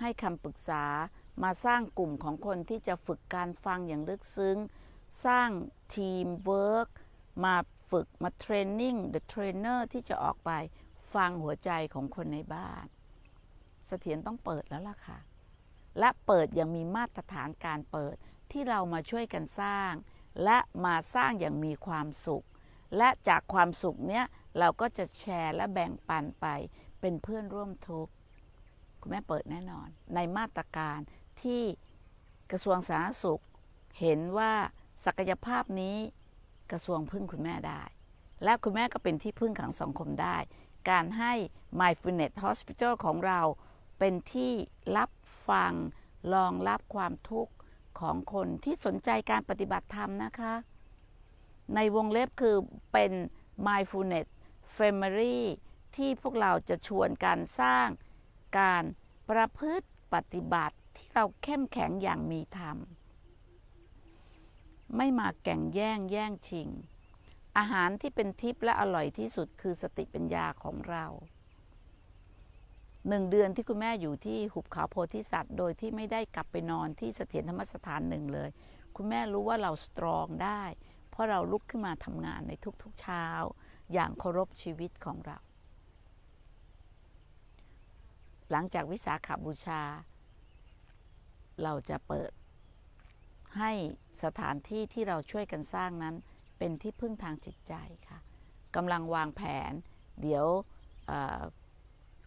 Speaker 1: ให้คำปรึกษามาสร้างกลุ่มของคนที่จะฝึกการฟังอย่างลึกซึ้งสร้างทีมเวิร์กมาฝึกมาเทรนนิ่งเดอะเทรนเนอร์ที่จะออกไปฟังหัวใจของคนในบ้านสเสถียรต้องเปิดแล้วล่ะค่ะ และเปิดอย่างมีมาตรฐานการเปิด ที่เรามาช่วยกันสร้าง และมาสร้างอย่างมีความสุข และจากความสุขเนี้ยเราก็จะแชร์และแบ่งปันไปเป็นเพื่อนร่วมทุกข์คุณแม่เปิดแน่นอน ในมาตรการที่กระทรวงสาธารณสุข เห็นว่าศักยภาพนี้กระทรวงพึ่งคุณแม่ได้ และคุณแม่ก็เป็นที่พึ่งของสังคมได้ การให้ Mindfulness Hospital ของเราเป็นที่รับฟังรองรับความทุกข์ของคนที่สนใจการปฏิบัติธรรมนะคะ ในวงเล็บคือเป็น mindfulness family ที่พวกเราจะชวนการสร้างการประพฤติปฏิบัติที่เราเข้มแข็งอย่างมีธรรมไม่มาแก่งแย่ง แย่งชิง อาหารที่เป็นทิพย์และอร่อยที่สุดคือสติปัญญาของเรา หนึ่งเดือนที่คุณแม่อยู่ที่หุบเขาโพธิสัตว์ โดยที่ไม่ได้กลับไปนอนที่เสถียรธรรมสถานหนึ่งเลย คุณแม่รู้ว่าเราสตรองได้ เพราะเราลุกขึ้นมาทำงานในทุกๆเช้า อย่างเคารพชีวิตของเรา หลังจากวิสาขาบูชา เราจะเปิดให้สถานที่ที่เราช่วยกันสร้างนั้นเป็นที่พึ่งทางจิตใจค่ะกำลังวางแผน เดี๋ยว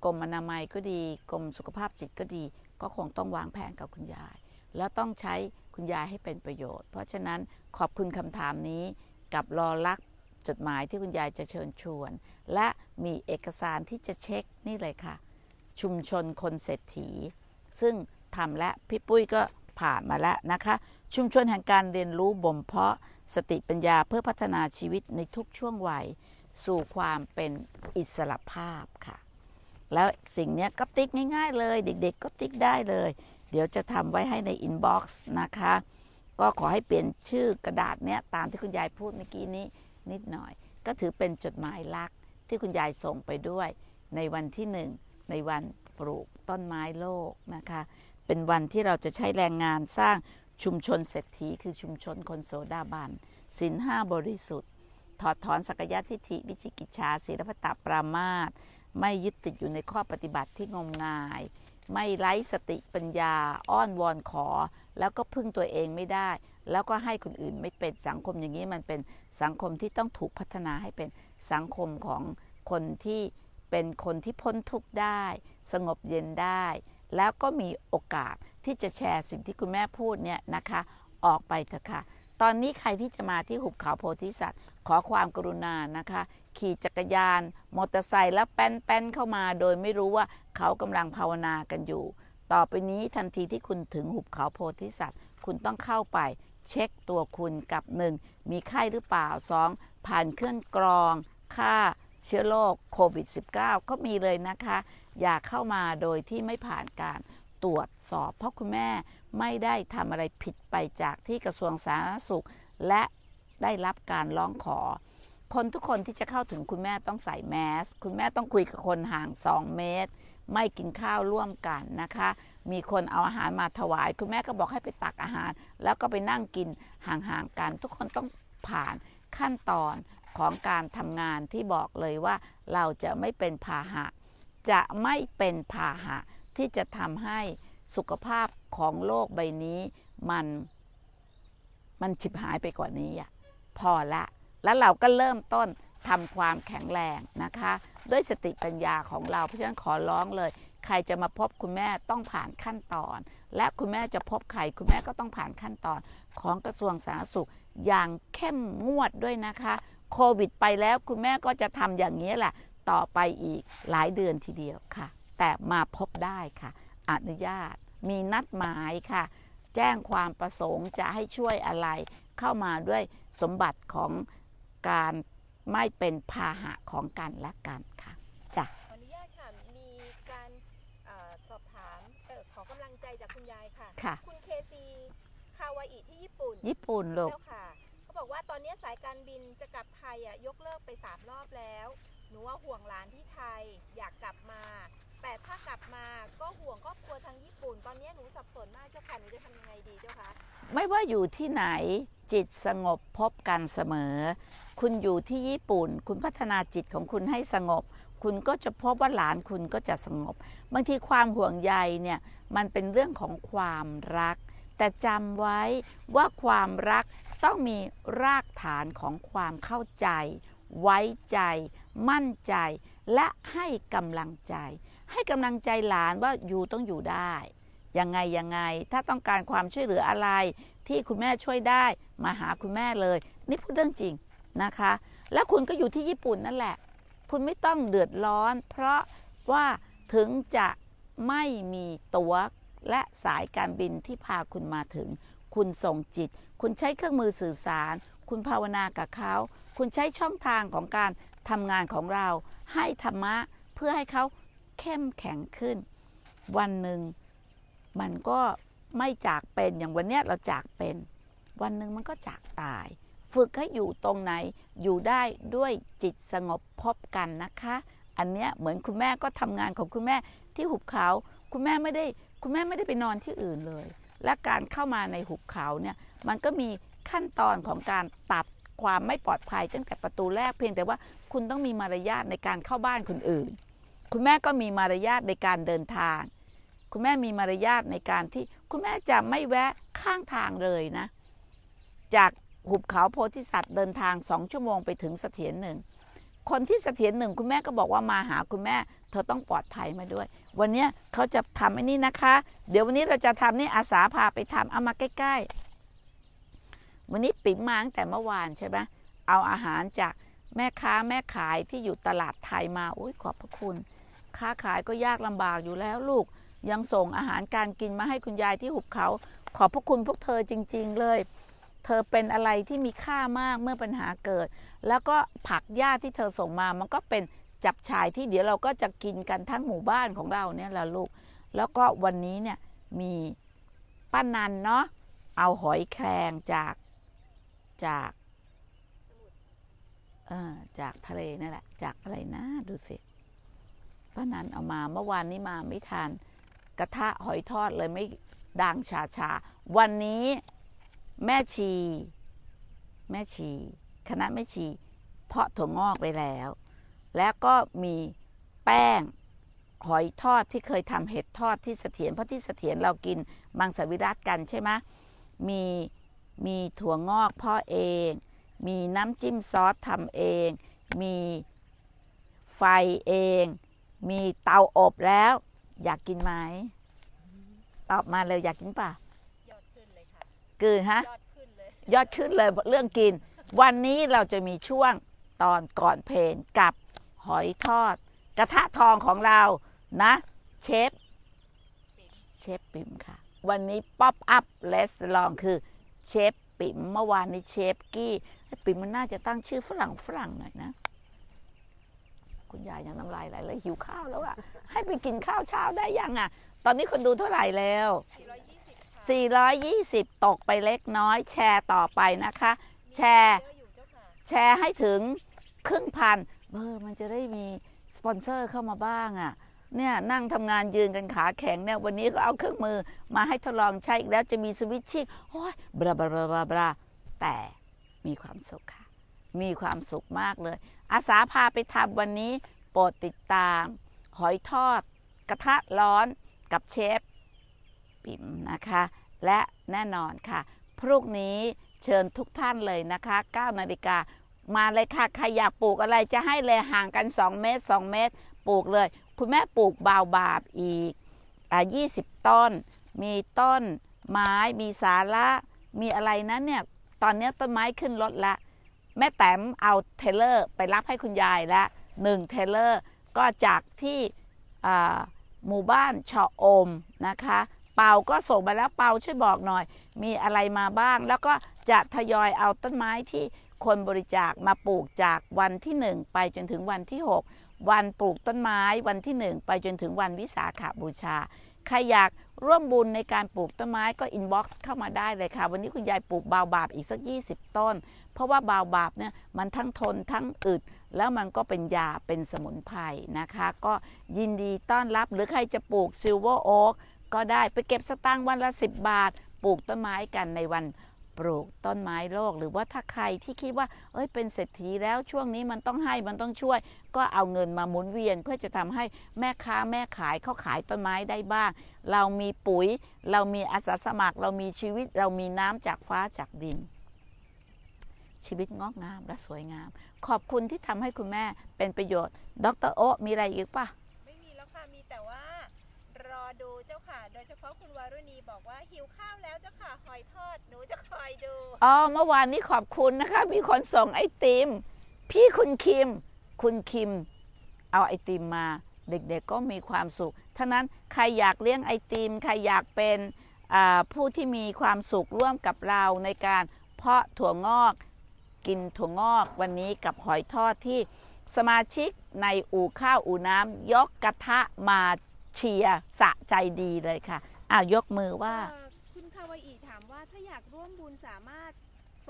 Speaker 1: กรมอนามัยก็ดี กรมสุขภาพจิตก็ดี ก็คงต้องวางแผนกับคุณยาย แล้วต้องใช้คุณยายให้เป็นประโยชน์ เพราะฉะนั้นขอบคุณคำถามนี้ กับรอรักจดหมายที่คุณยายจะเชิญชวน และมีเอกสารที่จะเช็คนี่เลยค่ะ ชุมชนคนเศรษฐี ซึ่งทำและพี่ปุ้ยก็ผ่านมาแล้วนะคะชุมชนแห่งการเรียนรู้บ่มเพาะสติปัญญาเพื่อพัฒนาชีวิตในทุกช่วงวัยสู่ความเป็นอิสระภาพค่ะ แล้วสิ่งนี้ก็ติ๊กง่ายๆเลยเด็กๆก็ติ๊กได้เลย เดี๋ยวจะทำไว้ให้ในอินบ็อกซ์นะคะ ก็ขอให้เปลี่ยนชื่อกระดาษเนี้ยตามที่คุณยายพูดเมื่อกี้นี้นิดหน่อย ก็ถือเป็นจดหมายลักที่คุณยายส่งไปด้วยในวันที่หนึ่งในวันปลูกต้นไม้โลกนะคะเป็นวันที่เราจะใช้แรงงานสร้างชุมชนเศรษฐีคือชุมชนคนโสดาบันศีลห้าบริสุทธิ์ ถอดถอนสักยะทิฏฐิวิจิกิจชาศีลพตาปรามาตไม่ยึดติดอยู่ในข้อปฏิบัติที่งมงาย ไม่ไร้สติปัญญาอ้อนวอนขอแล้วก็พึ่งตัวเองไม่ได้ แล้วก็ให้คนอื่นไม่เป็นสังคมอย่างนี้มันเป็นสังคมที่ต้องถูกพัฒนาให้เป็นสังคมของคนที่เป็นคนที่พ้นทุกข์ได้ สงบเย็นได้ แล้วก็มีโอกาสที่จะแชร์สิ่งที่คุณแม่พูดเนี่ยนะคะออกไปเถอะค่ะตอนนี้ใครที่จะมาที่หุบเขาโพธิสัตว์ ขอความกรุณานะคะ ขี่จักรยานมอเตอร์ไซค์แล้วแป้นๆเข้ามา โดยไม่รู้ว่าเขากำลังภาวนากันอยู่ ต่อไปนี้ทันทีที่คุณถึงหุบเขาโพธิสัตว์ คุณต้องเข้าไป เช็คตัวคุณกับ 1. มีไข้หรือเปล่า 2. ผ่านเครื่องกรองค่าเชื้อโรคโควิด -19 ก็มีเลยนะคะ อย่าเข้ามาโดยที่ไม่ผ่านการตรวจสอบเพราะคุณแม่ไม่ได้ทำอะไรผิดไปจากที่กระทรวงสาธารณสุข และได้รับการร้องขอ คนทุกคนที่จะเข้าถึงคุณแม่ต้องใส่แมสคุณแม่ต้องคุยกับคนห่าง 2 เมตร ไม่กินข้าวร่วมกันนะคะ มีคนเอาอาหารมาถวายคุณแม่ก็บอกให้ไปตักอาหาร แล้วก็ไปนั่งกินห่างๆกัน ทุกคนต้องผ่านขั้นตอนของการทำงานที่บอกเลยว่าเราจะไม่เป็นพาหะจะไม่เป็นพาหะที่จะทำให้สุขภาพของโลกใบนี้มันมันฉิบหายไปกว่านี้อ่ะพอละแล้วเราก็เริ่มต้นทำความแข็งแรงนะคะ ด้วยสติปัญญาของเราเพราะฉะนั้นขอร้องเลย ใครจะมาพบคุณแม่ต้องผ่านขั้นตอน และคุณแม่จะพบใครคุณแม่ก็ต้องผ่านขั้นตอน ของกระทรวงสาธารณสุขอย่างเข้มงวดด้วยนะคะ โควิด ไปแล้วคุณแม่ก็จะทำอย่างนี้แหละ ต่อไปอีกหลายเดือนทีเดียวค่ะแต่มาพบได้ค่ะ อนุญาตมีนัดหมายค่ะ แจ้งความประสงค์จะให้ช่วยอะไร เข้ามาด้วยสมบัติของการไม่เป็นพาหะของกันและกันค่ะจ้ะ อนุญาตค่ะ มีการ
Speaker 2: สอบถาม ขอกำลังใจจากคุณยายค่ะค่ะคุณเคซี คาวาอิที่ญี่ปุ่น ญี่ปุ่นลูกเจ้าค่ะเขาบอกว่าตอนนี้สายการบินจะกลับไทยอ่ะยกเลิกไปสามรอบแล้วหนูว่าห่วงหลานที่ไทยอยากกลับมา แต่ถ้ากลับมาก็ห่วงครอบครัวทางญี่ปุ่น ตอนนี้หนูสับสนมากเจ้าค่ะ หนูจะทำยังไงดีเจ้าคะ
Speaker 1: ไม่ว่าอยู่ที่ไหนจิตสงบพบกันเสมอ คุณอยู่ที่ญี่ปุ่น คุณพัฒนาจิตของคุณให้สงบ คุณก็จะพบว่าหลานคุณก็จะสงบ บางทีความห่วงใยเนี่ยมันเป็นเรื่องของความรัก แต่จำไว้ว่าความรักต้องมีรากฐานของความเข้าใจ ไว้ใจมั่นใจและให้กำลังใจ ให้กำลังใจหลานว่าอยู่ต้องอยู่ได้ ยังไงยังไงถ้าต้องการความช่วยเหลืออะไร ที่คุณแม่ช่วยได้ มาหาคุณแม่เลย นี่พูดเรื่องจริงนะคะ แล้วคุณก็อยู่ที่ญี่ปุ่นนั่นแหละ คุณไม่ต้องเดือดร้อน เพราะว่าถึงจะไม่มีตั๋วและสายการบินที่พาคุณมาถึง คุณส่งจิต คุณใช้เครื่องมือสื่อสาร คุณภาวนากับเขา คุณใช้ช่องทางของการทำงานของเราให้ธรรมะเพื่อให้เขาเข้มแข็งขึ้น วันหนึ่งมันก็ไม่จากเป็นอย่างวันเนี้ยเราจากเป็น วันหนึ่งมันก็จากตาย ฝึกให้อยู่ตรงไหนอยู่ได้ด้วยจิตสงบพบกันนะคะ อันเนี้ยเหมือนคุณแม่ก็ทำงานของคุณแม่ที่หุบเขา คุณแม่ไม่ได้ คุณแม่ไม่ได้ไปนอนที่อื่นเลย และการเข้ามาในหุบเขาเนี่ย มันก็มีขั้นตอนของการตัดความไม่ปลอดภัยตั้งแต่ประตูแรกเพียงแต่ว่าคุณต้องมีมารยาทในการเข้าบ้านคนอื่น คุณแม่ก็มีมารยาทในการเดินทาง คุณแม่มีมารยาทในการที่คุณแม่จะไม่แวะข้างทางเลยนะ จากหุบเขาโพธิสัตว์เดินทางสองชั่วโมง ไปถึงเสถียรหนึ่ง คนที่เสถียรหนึ่งคุณแม่ก็บอกว่ามาหาคุณแม่เธอต้องปลอดภัยมาด้วย วันนี้เขาจะทำไอ้นี่นะคะ เดี๋ยววันนี้เราจะทำนี่อาสาพาไปทำเอามาใกล้ๆ วันนี้ปิ๋มมาตั้งแต่เมื่อวานใช่ไหมเอาอาหารจากแม่ค้าแม่ขายที่อยู่ตลาดไทยมาโอ้ยขอบพระคุณ ค้าขายก็ยากลำบากอยู่แล้วลูกยังส่งอาหารการกินมาให้คุณยายที่หุบเขา ขอบพระคุณพวกเธอจริง ๆเลย เธอเป็นอะไรที่มีค่ามากเมื่อปัญหาเกิด แล้วก็ผักหญ้าที่เธอส่งมามันก็เป็นจับชายที่เดี๋ยวเราก็จะกินกันทั้งหมู่บ้านของเราเนี่ยละลูก แล้วก็วันนี้เนี่ยมีป้านันเนาะเอาหอยแครงจากจากจากทะเลนั่นแหละจากอะไรนะดูสิปพานันเอามาเมื่อวานนี้มาไม่ทานกระทะหอยทอดเลยไม่ดังชาชาวันนี้แม่ชี แม่ชีคณะแม่ชีเพาะถั่วงอกไปแล้ว แล้วก็มีแป้งหอยทอดที่เคยทำเห็ดทอดที่เสถียรเพราะที่เสถียรเรากินมังสวิรัตกันใช่ไหมมีมีถั่วงอกพ่อเองมีน้ำจิ้มซอสทำเอง มีไฟเอง มีเตาอบแล้ว อยากกินไหม ตอบมาเลยอยากกินป่ะ ยอดขึ้นเลยค่ะกินฮะยอดขึ้นเลยยอดขึ้นเลยเรื่องกิน วันนี้เราจะมีช่วงตอนก่อนเพลงกับหอยทอด กระทะทองของเรานะ เชฟเชฟปิมค่ะ วันนี้ป๊อปอัพเลสลองคือเชฟปิ๋มเมื่อวานในเชฟกี้ ปิ๋มมันน่าจะตั้งชื่อฝรั่งฝรั่งหน่อยนะ คุณยายยังน้ำลายไหลเลยหิวข้าวแล้วอะให้ไปกินข้าวเช้าได้ยังอ่ะ ตอนนี้คนดูเท่าไหร่แล้ว 420 ตกไปเล็กน้อย แชร์ต่อไปนะคะ แชร์ แชร์ให้ถึงครึ่งพัน เบอร์มันจะได้มีสปอนเซอร์เข้ามาบ้างอะ่ะเนี่ยนั่งทำงานยืนกันขาแข็งเนี่ยวันนี้ก็เอาเครื่องมือมาให้ทดลองใช้อีกแล้วจะมีสวิตชิ่งโอ้ยบลาบลาบลาบลาแต่มีความสุขค่ะ มีความสุขมากเลย อาสาพาไปทำวันนี้โปรดติดตาม หอยทอด กระทะร้อนกับเชฟปิ่มนะคะ และแน่นอนค่ะพรุ่งนี้เชิญทุกท่านเลยนะคะ9นาฬิกามาเลยค่ะใครอยากปลูกอะไรจะให้เลยห่างกัน 2 เมตร 2 เมตรปลูกเลยคุณแม่ปลูกบาวบาบอีกอ่ายี่สิบต้น มีต้นไม้ มีสาระมีอะไรนั้นเนี่ย ตอนนี้ต้นไม้ขึ้นรถละแม่แต้มเอาเทเลอร์ไปรับให้คุณยายละหนึ่งเทเลอร์ก็จากที่หมู่บ้านชออมนะคะ เปาก็ส่งไปแล้วเปาช่วยบอกหน่อย มีอะไรมาบ้าง แล้วก็จะทยอยเอาต้นไม้ที่คนบริจาคมาปลูกจากวันที่หนึ่งไปจนถึงวันที่หกวันปลูกต้นไม้วันที่หนึ่ง ไปจนถึงวันวิสาขาบูชา ใครอยากร่วมบุญในการปลูกต้นไม้ก็อินบ็อกซ์เข้ามาได้เลยค่ะ วันนี้คุณยายปลูกบาวบาบอีกสัก 20 ต้น เพราะว่าบาวบาบเนี่ย มันทั้งทนทั้งอึด แล้วมันก็เป็นยาเป็นสมุนไพรนะคะ ก็ยินดีต้อนรับหรือใครจะปลูกซิลเวอร์โอ๊กก็ได้ไปเก็บสตางค์วันละ10บาท ปลูกต้นไม้กันในวันปลูกต้นไม้โลกหรือว่าถ้าใครที่คิดว่าเอ้ยเป็นเศรษฐีแล้วช่วงนี้มันต้องให้มันต้องช่วย ก็เอาเงินมาหมุนเวียนเพื่อจะทำให้แม่ค้าแม่ขายเขาขายต้นไม้ได้บ้าง เรามีปุ๋ยเรามีอาสาสมัครเรามีชีวิตเรามีน้ำจากฟ้าจากดิน ชีวิตงอกงามและสวยงาม ขอบคุณที่ทำให้คุณแม่เป็นประโยชน์ ดรโอมีอะไรอีกปะไม่มีแล้วค่ะมีแต่ว่าดูเจ้าค่ะ
Speaker 2: โดยเฉพาะคุณวารุณีบอกว่าหิวข้าวแล้วเจ้าค่ะหอยทอดหนูจะค
Speaker 1: อยดูอ๋อเมื่อวานนี้ขอบคุณนะคะมีคนส่งไอติม พี่คุณคิมคุณคิม เอาไอติมมาเด็กๆก็มีความสุขท่านั้น ใคร อยากเลี้ยงไอติมใครอยาก เป็นผู้ที่มีความ สุข ร่วมกับเราในการเพาะถั่วงอกกินถั่วงอกวันนี้กับหอยทอดที่สมาชิกในอู่ข้าวอู่น้ำยกกระทะมาเชียร์สะใจดีเลยค่ะอ้าวยกมือว่า
Speaker 2: คุณคาวาอิถามว่า ถ้าอยากร่วมบุญสามารถ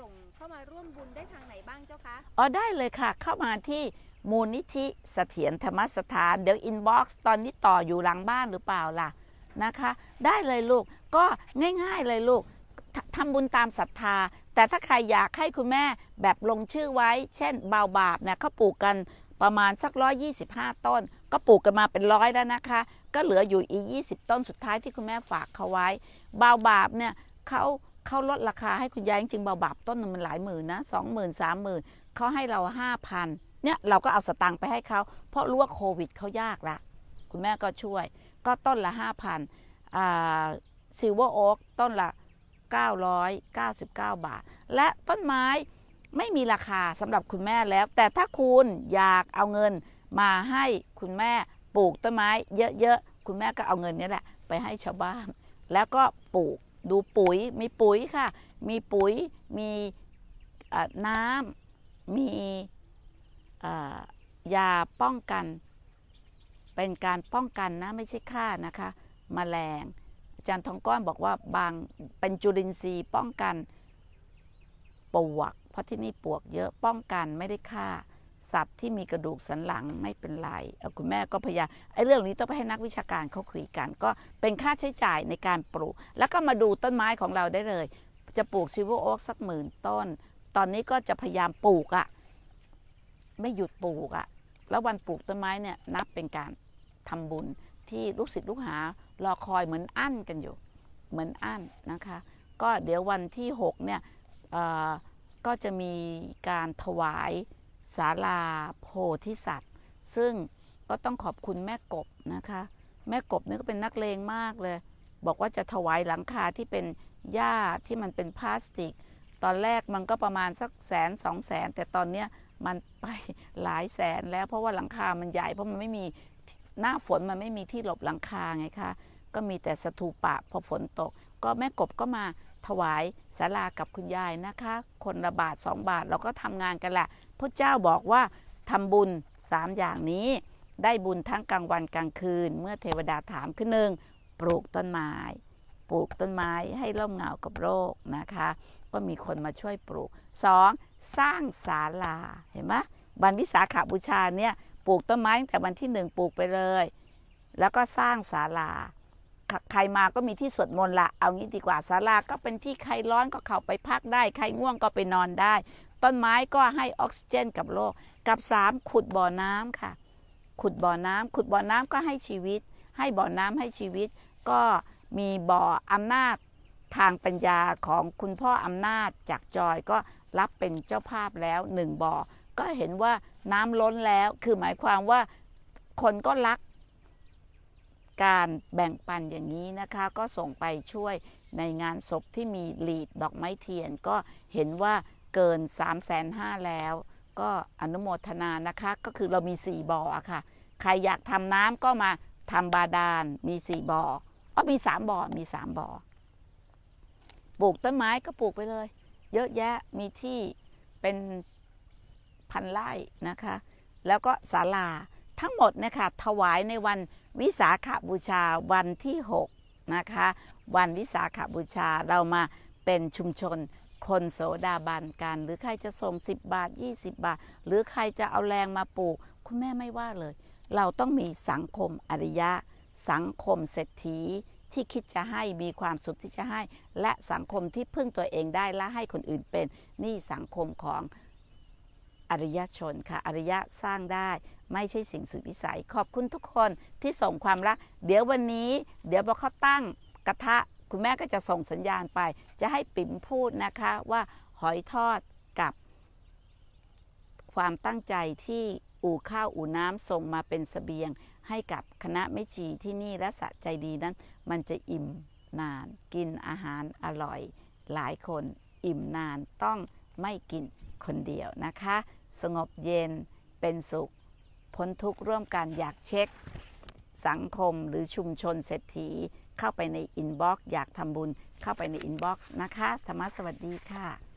Speaker 2: ส่งเข้ามาร่วมบุญได้ทางไหนบ้างเจ้าคะ
Speaker 1: อ๋อได้เลยค่ะเข้ามาที่มูลนิธิเสถียรธรรมสถานเดี๋ยวอินบ็อกซ์ตอนนี้ต่ออยู่หลังบ้านหรือเปล่าล่ะนะคะ ได้เลยลูกก็ง่าย ๆ เลยลูกทำบุญตามศรัทธา แต่ถ้าใครอยากให้คุณแม่แบบลงชื่อไว้ เช่นเบาบาบเนี่ยเขาปลูกกันประมาณสักร้อยยี่สิบห้าต้น ก็ปลูกกันมาเป็นร้อยแล้วนะคะก็เหลืออยู่อีก 20 ต้นสุดท้ายที่คุณแม่ฝากเขาไว้เบาบาบเนี่ยเขาเขาลดราคาให้คุณยายจริงเบาบาบต้นมันหลายหมื่นนะสองหมื่นสามหมื่นเขาให้เราห้าพันเนี่ยเราก็เอาสตางค์ไปให้เขาเพราะรู้ว่าโควิดเขายากละ คุณแม่ก็ช่วยก็ต้นละห้าพันซิลเวอร์โอ๊กต้นละ 999 บาท และต้นไม้ไม่มีราคาสำหรับคุณแม่แล้ว แต่ถ้าคุณอยากเอาเงินมาให้คุณแม่ปลูกต้นไม้เยอะๆ คุณแม่ก็เอาเงินนี้แหละไปให้ชาวบ้าน แล้วก็ปลูกดูปุ๋ยมีปุ๋ยค่ะ มีปุ๋ย มีน้ำ มียาป้องกัน เป็นการป้องกันนะไม่ใช่ฆ่านะคะมแมลง อาจารย์ทองก้อนบอกว่าบางเป็นจุลินทรีย์ป้องกันปวก เพราะที่นี่ปวกเยอะป้องกันไม่ได้ฆ่าสัตว์ที่มีกระดูกสันหลังไม่เป็นไรคุณแม่ก็พยายาม ไอ้เรื่องนี้ต้องไปให้นักวิชาการเขาคุยกัน ก็เป็นค่าใช้จ่ายในการปลูก แล้วก็มาดูต้นไม้ของเราได้เลย จะปลูกซิวโอ๊กสักหมื่นต้น ตอนนี้ก็จะพยายามปลูกอะไม่หยุดปลูกอะะแล้ววันปลูกต้นไม้เนี่ยนับเป็นการทำบุญที่ลูกศิษย์ลูกหารอคอยเหมือนอั้นกันอยู่ เหมือนอั้นนะคะ ก็เดี๋ยววันที่6เนี่ยก็จะมีการถวายศาลาโพธิสัตว์ ซึ่งก็ต้องขอบคุณแม่กบ นะคะ แม่กบนี่ก็เป็นนักเลงมากเลย บอกว่าจะถวายหลังคาที่เป็นหญ้าที่มันเป็นพลาสติก ตอนแรกมันก็ประมาณสักแสนสองแสน แต่ตอนเนี้ยมันไปหลายแสนแล้ว เพราะว่าหลังคามันใหญ่ เพราะมันไม่มีหน้าฝนมันไม่มีที่หลบหลังคาไงคะ ก็มีแต่สถูปะพอฝนตก ก็แม่กบก็มาถวายศาลากับคุณยายนะคะ คนละบาทสองบาทเราก็ทำงานกันแหละพระเจ้าบอกว่าทำบุญสามอย่างนี้ได้บุญทั้งกลางวันกลางคืน เมื่อเทวดาถามขึ้นหนึ่งปลูกต้นไม้ ปลูกต้นไม้ให้ร่มเงากับโรคนะคะ ก็มีคนมาช่วยปลูก 2. สร้างศาลาเห็นไหมวันวิสาขาบูชาเนี่ยปลูกต้นไม้ตั้งแต่วันที่หนึ่งปลูกไปเลย แล้วก็สร้างศาลา ใครมาก็มีที่สวดมนต์ละ เอางี้ดีกว่าศาลาก็เป็นที่ใครร้อนก็เข้าไปพักได้ ใครง่วงก็ไปนอนได้ต้นไม้ก็ให้ออกซิเจนกับโลก กับ 3 ขุดบ่อน้ำค่ะ ขุดบ่อน้ำ ขุดบ่อน้ำก็ให้ชีวิต ให้บ่อน้ำให้ชีวิต ก็มีบ่ออำนาจทางปัญญาของคุณพ่ออำนาจจากจอยก็รับเป็นเจ้าภาพแล้วหนึ่งบ่อ ก็เห็นว่าน้ำล้นแล้ว คือหมายความว่าคนก็รัก การแบ่งปันอย่างนี้นะคะ ก็ส่งไปช่วยในงานศพที่มีหลีดดอกไม้เทียนก็เห็นว่าเกิน3น0 0 0แล้ว ก็อนุโมทนานะคะก็คือเรามี 4บ่อค่ะใครอยากทำน้ำก็มาทำบาดาลมี 4บ่อ๋อมี 3บ่อมี3บ่อปลูกต้นไม้ก็ปลูกไปเลยเยอะแยะมีที่เป็นพันไร่นะคะ แล้วก็ศาลาทั้งหมดนะคะถวายในวันวิสาขบูชาวันที่6นะคะวันวิสาขบูชาเรามาเป็นชุมชนคนโสดาบันกัน หรือใครจะส่ง10 บาท 20 บาท หรือใครจะเอาแรงมาปลูก คุณแม่ไม่ว่าเลย เราต้องมีสังคมอริยะ สังคมเศรษฐีที่คิดจะให้มีความสุขที่จะให้ และสังคมที่พึ่งตัวเองได้และให้คนอื่นเป็น นี่สังคมของ อริยชนค่ะอริยะสร้างได้ ไม่ใช่สิ่งสุดวิสัย ขอบคุณทุกคนที่ส่งความรักเดี๋ยววันนี้ เดี๋ยวพอเขาตั้งกระทะคุณแม่ก็จะส่งสัญญาณไปจะให้ปิ๋มพูดนะคะว่าหอยทอดกับความตั้งใจที่อู่ข้าวอู่น้ำส่งมาเป็นสเสบียง ให้กับคณะแม่ชีที่นี่และสะใจดีนั้น มันจะอิ่มนานกินอาหารอร่อยหลายคนอิ่มนานต้องไม่กินคนเดียวนะคะ สงบเย็นเป็นสุข พ้นทุกข์ร่วมกันอยากเช็คสังคมหรือชุมชนเศรษฐีเข้าไปในอินบ็อกซ์อยากทำบุญเข้าไปในอินบ็อกซ์นะคะธรรมะสวัสดีค่ะ